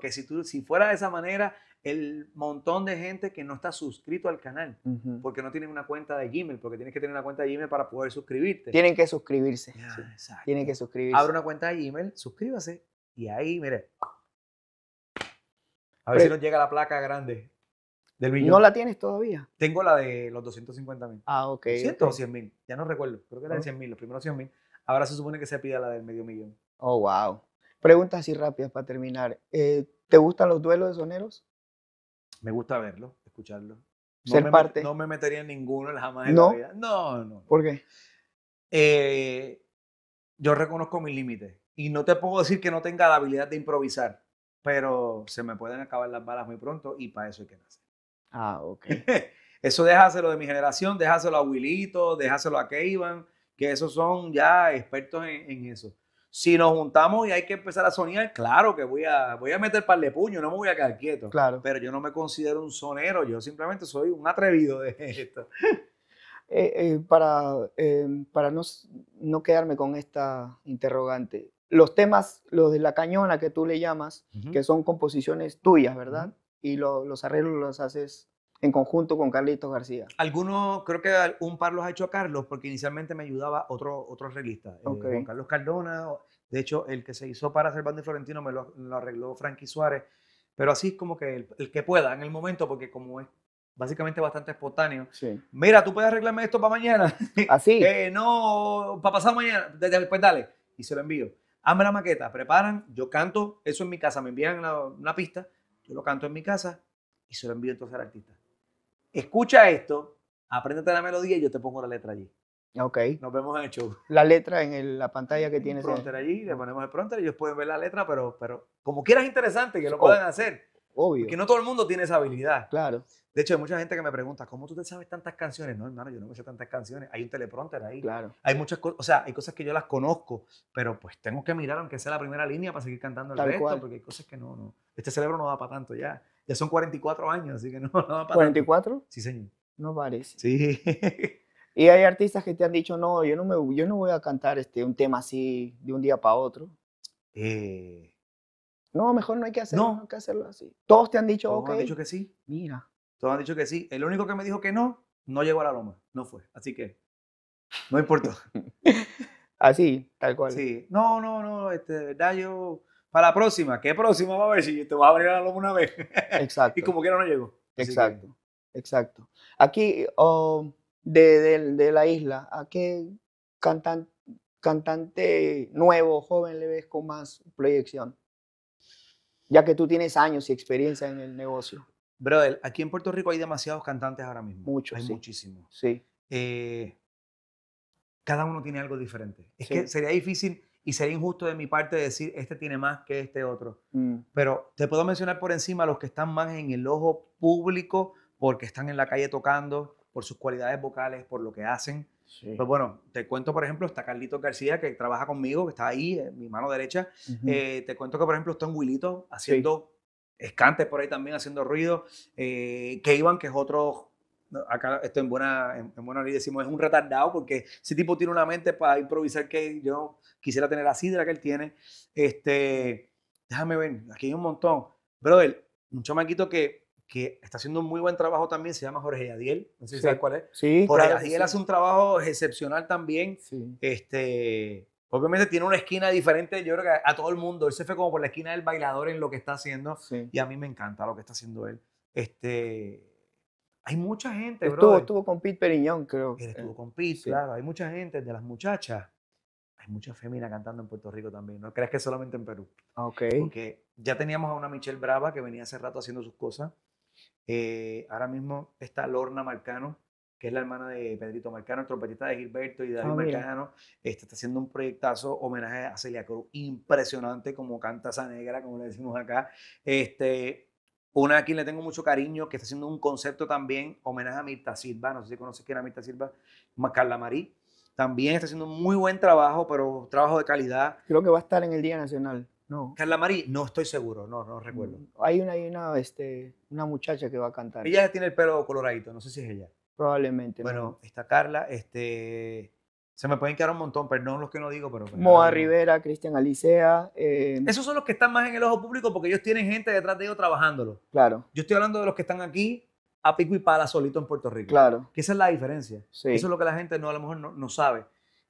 que si, tú, si fuera de esa manera, el montón de gente que no está suscrito al canal, porque no tienen una cuenta de Gmail, porque tienes que tener una cuenta de Gmail para poder suscribirte. Tienen que suscribirse. Tienen que suscribirse. Abre una cuenta de Gmail, suscríbase y ahí, mire. A ver si nos llega la placa grande del millón ¿No la tienes todavía? Tengo la de los 250 mil. Ah, ok. ¿100 o 100 mil? Ya no recuerdo. Creo que era de 100 mil, los primeros 100 mil. Ahora se supone que se pide la del medio millón. Oh, wow. Preguntas así rápidas para terminar. Eh, ¿Te gustan los duelos de soneros? Me gusta verlos, escucharlos. No Ser me, parte. No me metería en ninguno jamás en ¿No? la vida. No, no. ¿Por qué? Eh, yo reconozco mis límites. Y no te puedo decir que no tenga la habilidad de improvisar, pero se me pueden acabar las balas muy pronto y para eso hay que nacer. Ah, ok. *laughs* eso déjaselo de mi generación, déjáselo a Wilito, déjáselo a Kevin, que esos son ya expertos en, eso. Si nos juntamos y hay que empezar a soñar, claro que voy a, voy a meter par de puño, no me voy a quedar quieto. Claro. Pero yo no me considero un sonero, yo simplemente soy un atrevido de *laughs* esto. Eh, eh, para, eh, para no, no, quedarme con esta interrogante, los temas, los de la cañona que tú le llamas, que son composiciones tuyas, ¿verdad? Y los arreglos los haces en conjunto con Carlitos García. Algunos, creo que un par los ha hecho Carlos, porque inicialmente me ayudaba otro, otro arreglista, eh, Carlos Cardona. De hecho, el que se hizo para hacer Bande Florentino me lo, arregló Frankie Suárez. Pero así es como que el, que pueda en el momento, porque como es básicamente bastante espontáneo. Mira, tú puedes arreglarme esto para mañana. Así. *laughs* Eh, no, para pasado mañana. Después dale. Y se lo envío hazme la maqueta, preparan, yo canto eso en mi casa, me envían una, pista, yo lo canto en mi casa y se lo envío entonces al artista. Escucha esto, apréndete la melodía y yo te pongo la letra allí. Ok. Nos vemos en el show. La letra en la pantalla que tienes. El allí, le ponemos el y ellos pueden ver la letra, pero, pero como quieras interesante que lo oh. puedan hacer. Obvio. Porque no todo el mundo tiene esa habilidad. Claro. De hecho, hay mucha gente que me pregunta, ¿cómo tú te sabes tantas canciones? No, hermano, yo no me sé tantas canciones. Hay un teleprompter ahí. Claro. Hay muchas cosas, o sea, hay cosas que yo las conozco, pero pues tengo que mirar aunque sea la primera línea para seguir cantando el Tal resto, porque hay cosas que no, no. Este cerebro no va para tanto ya. Ya son 44 años, así que no, *laughs* no va para ¿44? Sí, señor. No parece. Sí. *laughs* y hay artistas que te han dicho, no, yo no, me, yo no voy a cantar este, un tema así de un día para otro. Eh no, mejor no hay que hacerlo, que hacerlo así. Todos te han dicho, Todos han dicho que sí. Mira. Todos han dicho que sí. El único que me dijo que no, no llegó a la loma. No fue. Así que, no importó. *laughs* así, tal cual. Sí. No, no, no. Este, verdad, yo. Para la próxima, ¿qué próxima va a ver si te vas a abrir a la loma una vez? *laughs* Exacto. y como quiera no llegó. exacto. Exacto. Aquí, oh, de, la isla, ¿a qué cantante nuevo, joven, le ves con más proyección? ya que tú tienes años y experiencia en el negocio. Brother, aquí en Puerto Rico hay demasiados cantantes ahora mismo. Muchos. Hay muchísimos. Sí. Eh, cada uno tiene algo diferente. Es que sería difícil y sería injusto de mi parte decir este tiene más que este otro. Mm. Pero te puedo mencionar por encima los que están más en el ojo público porque están en la calle tocando, por sus cualidades vocales, por lo que hacen. Pues bueno, te cuento, por ejemplo, está Carlito García, que trabaja conmigo, que está ahí, en eh, mi mano derecha. Eh, te cuento que, por ejemplo, está en Wilito haciendo escantes por ahí también, haciendo ruido. Eh, iban que es otro acá estoy en buena, en, en buena decimos es un retardado porque ese tipo tiene una mente para improvisar que yo quisiera tener así de la que él tiene. Este, déjame ver, aquí hay un montón. Brother, un chamaquito que que está haciendo un muy buen trabajo también, se llama Jorge Adiel, no sé si sabes cuál es. Sí, Jorge Adiel hace un trabajo excepcional también. Sí. Este, obviamente tiene una esquina diferente, yo creo que a todo el mundo. Él se fue como por la esquina del bailador en lo que está haciendo y a mí me encanta lo que está haciendo él. Este, hay mucha gente, bro. Estuvo con Pete Periñón, creo. Él estuvo eh, con Pete, claro. Hay mucha gente, de las muchachas. Hay mucha fémina cantando en Puerto Rico también. No crees que solamente en Perú. Ok. Porque ya teníamos a una Michelle Brava que venía hace rato haciendo sus cosas. Eh, ahora mismo está Lorna Marcano, que es la hermana de Pedrito Marcano, el trompetista de Gilberto y David ah, Marcano. Este, está haciendo un proyectazo homenaje a Celia Cruz, impresionante como canta esa negra, como le decimos acá. Este, una a quien le tengo mucho cariño, que está haciendo un concepto también, homenaje a Mirta Silva, no sé si conoces quién era Mirta Silva, Carla Marí. También está haciendo un muy buen trabajo, pero trabajo de calidad. Creo que va a estar en el Día Nacional. Carla Marí, no estoy seguro, no, no recuerdo. Mm, hay una, hay una, este, una muchacha que va a cantar. Ella tiene el pelo coloradito, no sé si es ella. Probablemente. Bueno, está Carla, este, se me pueden quedar un montón, perdón los que no digo, pero... Pues, Moa Rivera, Cristian Alicea. Eh, Esos son los que están más en el ojo público porque ellos tienen gente detrás de ellos trabajándolo. Claro. Yo estoy hablando de los que están aquí a pico y pala solito en Puerto Rico. Claro. Que esa es la diferencia. Eso es lo que la gente no, a lo mejor no, no sabe.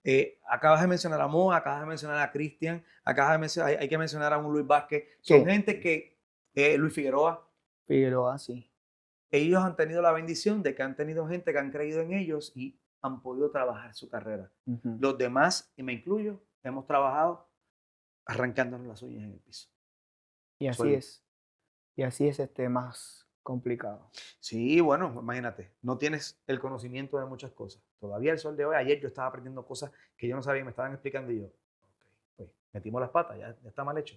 Eh, acabas de mencionar a Moa, acabas de mencionar a Cristian, acabas de mencionar, hay, que mencionar a un Luis Vázquez. Son gente que, eh, Luis Figueroa. Figueroa, sí. Ellos han tenido la bendición de que han tenido gente que han creído en ellos y han podido trabajar su carrera. Los demás, y me incluyo, hemos trabajado arrancándonos las uñas en el piso. Y así es. Y así es este más complicado. Sí, bueno, imagínate, no tienes el conocimiento de muchas cosas. Todavía el sol de hoy, ayer yo estaba aprendiendo cosas que yo no sabía y me estaban explicando y yo, pues metimos las patas, ya, está mal hecho.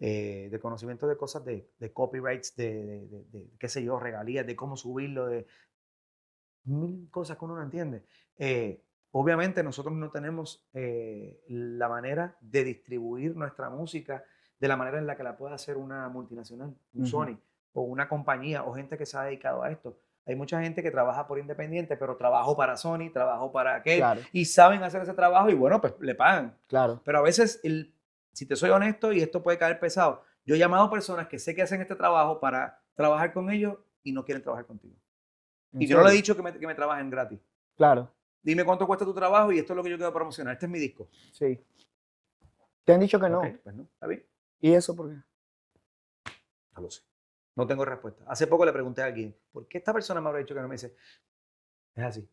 Eh, de conocimiento de cosas de, de copyrights, de, de, qué sé yo, regalías, de cómo subirlo, de mil cosas que uno no entiende. Eh, obviamente nosotros no tenemos eh, la manera de distribuir nuestra música de la manera en la que la puede hacer una multinacional, un Sony o una compañía o gente que se ha dedicado a esto. Hay mucha gente que trabaja por independiente, pero trabajo para Sony, trabajo para aquel, y saben hacer ese trabajo y bueno, pues le pagan. Claro. Pero a veces, el, si te soy honesto, y esto puede caer pesado, yo he llamado personas que sé que hacen este trabajo para trabajar con ellos y no quieren trabajar contigo. Y yo no le he dicho que me, que me trabajen gratis. Claro. Dime cuánto cuesta tu trabajo y esto es lo que yo quiero promocionar. Este es mi disco. Sí. Te han dicho que no. pues no, está bien. ¿Y eso por qué? No lo sé. No tengo respuesta. Hace poco le pregunté a alguien, ¿por qué esta persona me habrá dicho que no me dice? Es así.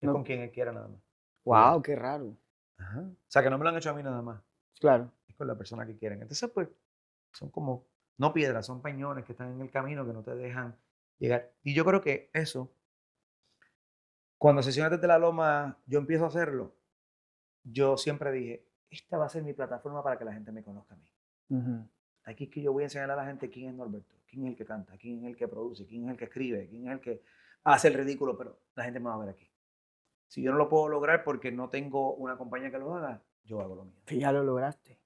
Es con quien él quiera nada más. Wow, qué raro. O sea, que no me lo han hecho a mí nada más. Claro. Es con la persona que quieren. Entonces, pues, son como, no piedras, son pañones que están en el camino que no te dejan llegar. Y yo creo que eso, cuando sesiones de la loma, yo empiezo a hacerlo, yo siempre dije, esta va a ser mi plataforma para que la gente me conozca a mí. Aquí es que yo voy a enseñar a la gente quién es Norberto quién es el que canta, quién es el que produce, quién es el que escribe, quién es el que hace el ridículo, pero la gente me va a ver aquí. Si yo no lo puedo lograr porque no tengo una compañía que lo haga, yo hago lo mío. ya lo lograste.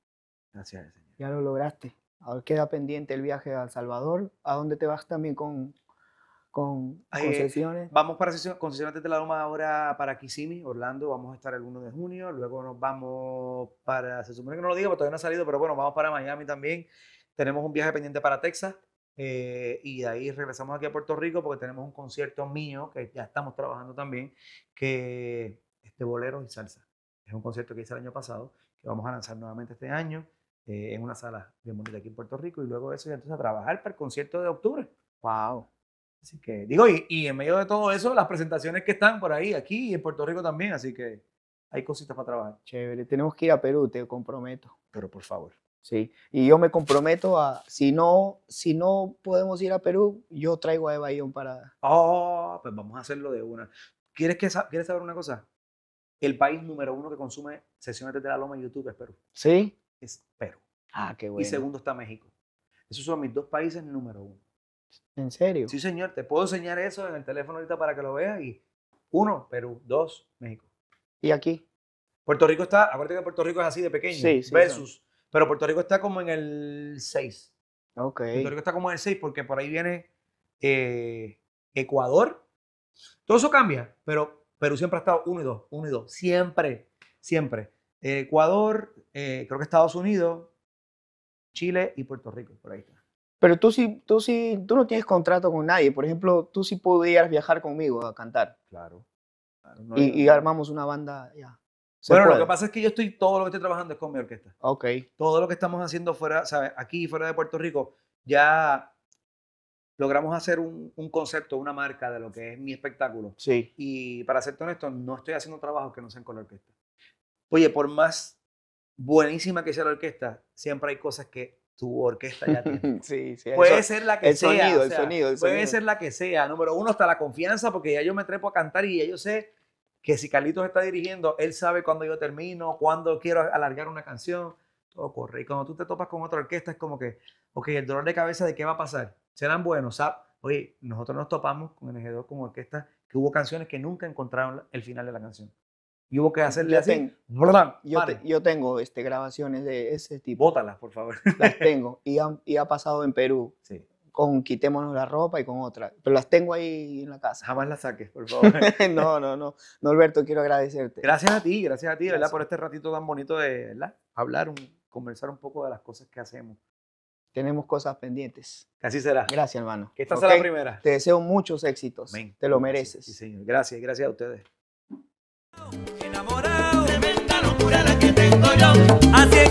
Gracias, Señor. Ya lo lograste. Ahora queda pendiente el viaje a El Salvador. ¿A dónde te vas también con, con eh, concesiones? vamos para concesiones de la Loma ahora para Kissimmee, Orlando. Vamos a estar el 1 de junio. Luego nos vamos para, se supone que no lo digo, pero todavía no ha salido, pero bueno, vamos para Miami también. Tenemos un viaje pendiente para Texas. Eh, y de ahí regresamos aquí a Puerto Rico porque tenemos un concierto mío que ya estamos trabajando también, que es de boleros y salsa. Es un concierto que hice el año pasado, que vamos a lanzar nuevamente este año eh, en una sala de música aquí en Puerto Rico y luego eso ya entonces a trabajar para el concierto de octubre. ¡Wow! Así que digo, y, y en medio de todo eso, las presentaciones que están por ahí, aquí y en Puerto Rico también, así que hay cositas para trabajar. Chévere, tenemos que ir a Perú, te comprometo. Pero por favor. Sí, y yo me comprometo a, si no, si no podemos ir a Perú, yo traigo a Eva para... Ah, pues vamos a hacerlo de una. ¿Quieres, que, ¿Quieres saber una cosa? El país número uno que consume sesiones de la loma en YouTube es Perú. ¿Sí? Es Perú. Ah, qué bueno. Y segundo está México. Esos son mis dos países número uno. ¿En serio? Sí, señor. Te puedo enseñar eso en el teléfono ahorita para que lo veas. Y uno, Perú. Dos, México. ¿Y aquí? Puerto Rico está, acuérdate que Puerto Rico es así de pequeño. Sí, versus... Pero Puerto Rico está como en el 6. Ok. Puerto Rico está como en el 6 porque por ahí viene eh, Ecuador. Todo eso cambia, pero Perú siempre ha estado 1 y 2, siempre, siempre. Ecuador, eh, creo que Estados Unidos, Chile y Puerto Rico, por ahí está. Pero tú sí, tú sí, tú no tienes contrato con nadie. Por ejemplo, tú sí podrías viajar conmigo a cantar. Claro. y, armamos una banda ya. Bueno, lo que pasa es que yo estoy, todo lo que estoy trabajando es con mi orquesta. Ok. Todo lo que estamos haciendo fuera, ¿sabes? Aquí, fuera de Puerto Rico, ya logramos hacer un, concepto, una marca de lo que es mi espectáculo. Sí. Y para serte honesto, no estoy haciendo trabajos que no sean con la orquesta. Oye, por más buenísima que sea la orquesta, siempre hay cosas que tu orquesta ya tiene. *laughs* sí, sí. Puede ser la que sea. el sonido, el sonido. Puede ser la que sea. Número uno, está la confianza, porque ya yo me trepo a cantar y ya yo sé que si Carlitos está dirigiendo, él sabe cuándo yo termino, cuándo quiero alargar una canción, todo corre. Y cuando tú te topas con otra orquesta es como que, ok, el dolor de cabeza de qué va a pasar, serán buenos, ¿sabes? Oye, nosotros nos topamos con NG2 como orquesta que hubo canciones que nunca encontraron el final de la canción. Y hubo que hacerle yo así. Tengo, yo, tengo este, grabaciones de ese tipo. Bótalas, por favor. Las *laughs* tengo. Y, y ha pasado en Perú. Sí con quitémonos la ropa y con otra. Pero las tengo ahí en la casa. Jamás las saques, por favor. *laughs* no, no, no. No, Alberto, quiero agradecerte. Gracias a ti, gracias a ti, ¿verdad? Por este ratito tan bonito de hablar, conversar un poco de las cosas que hacemos. Tenemos cosas pendientes. Así será. Gracias, hermano. Que estás sea la primera. Te deseo muchos éxitos. Te lo mereces. Sí, señor. Gracias, gracias a ustedes. Enamorado, locura que tengo yo.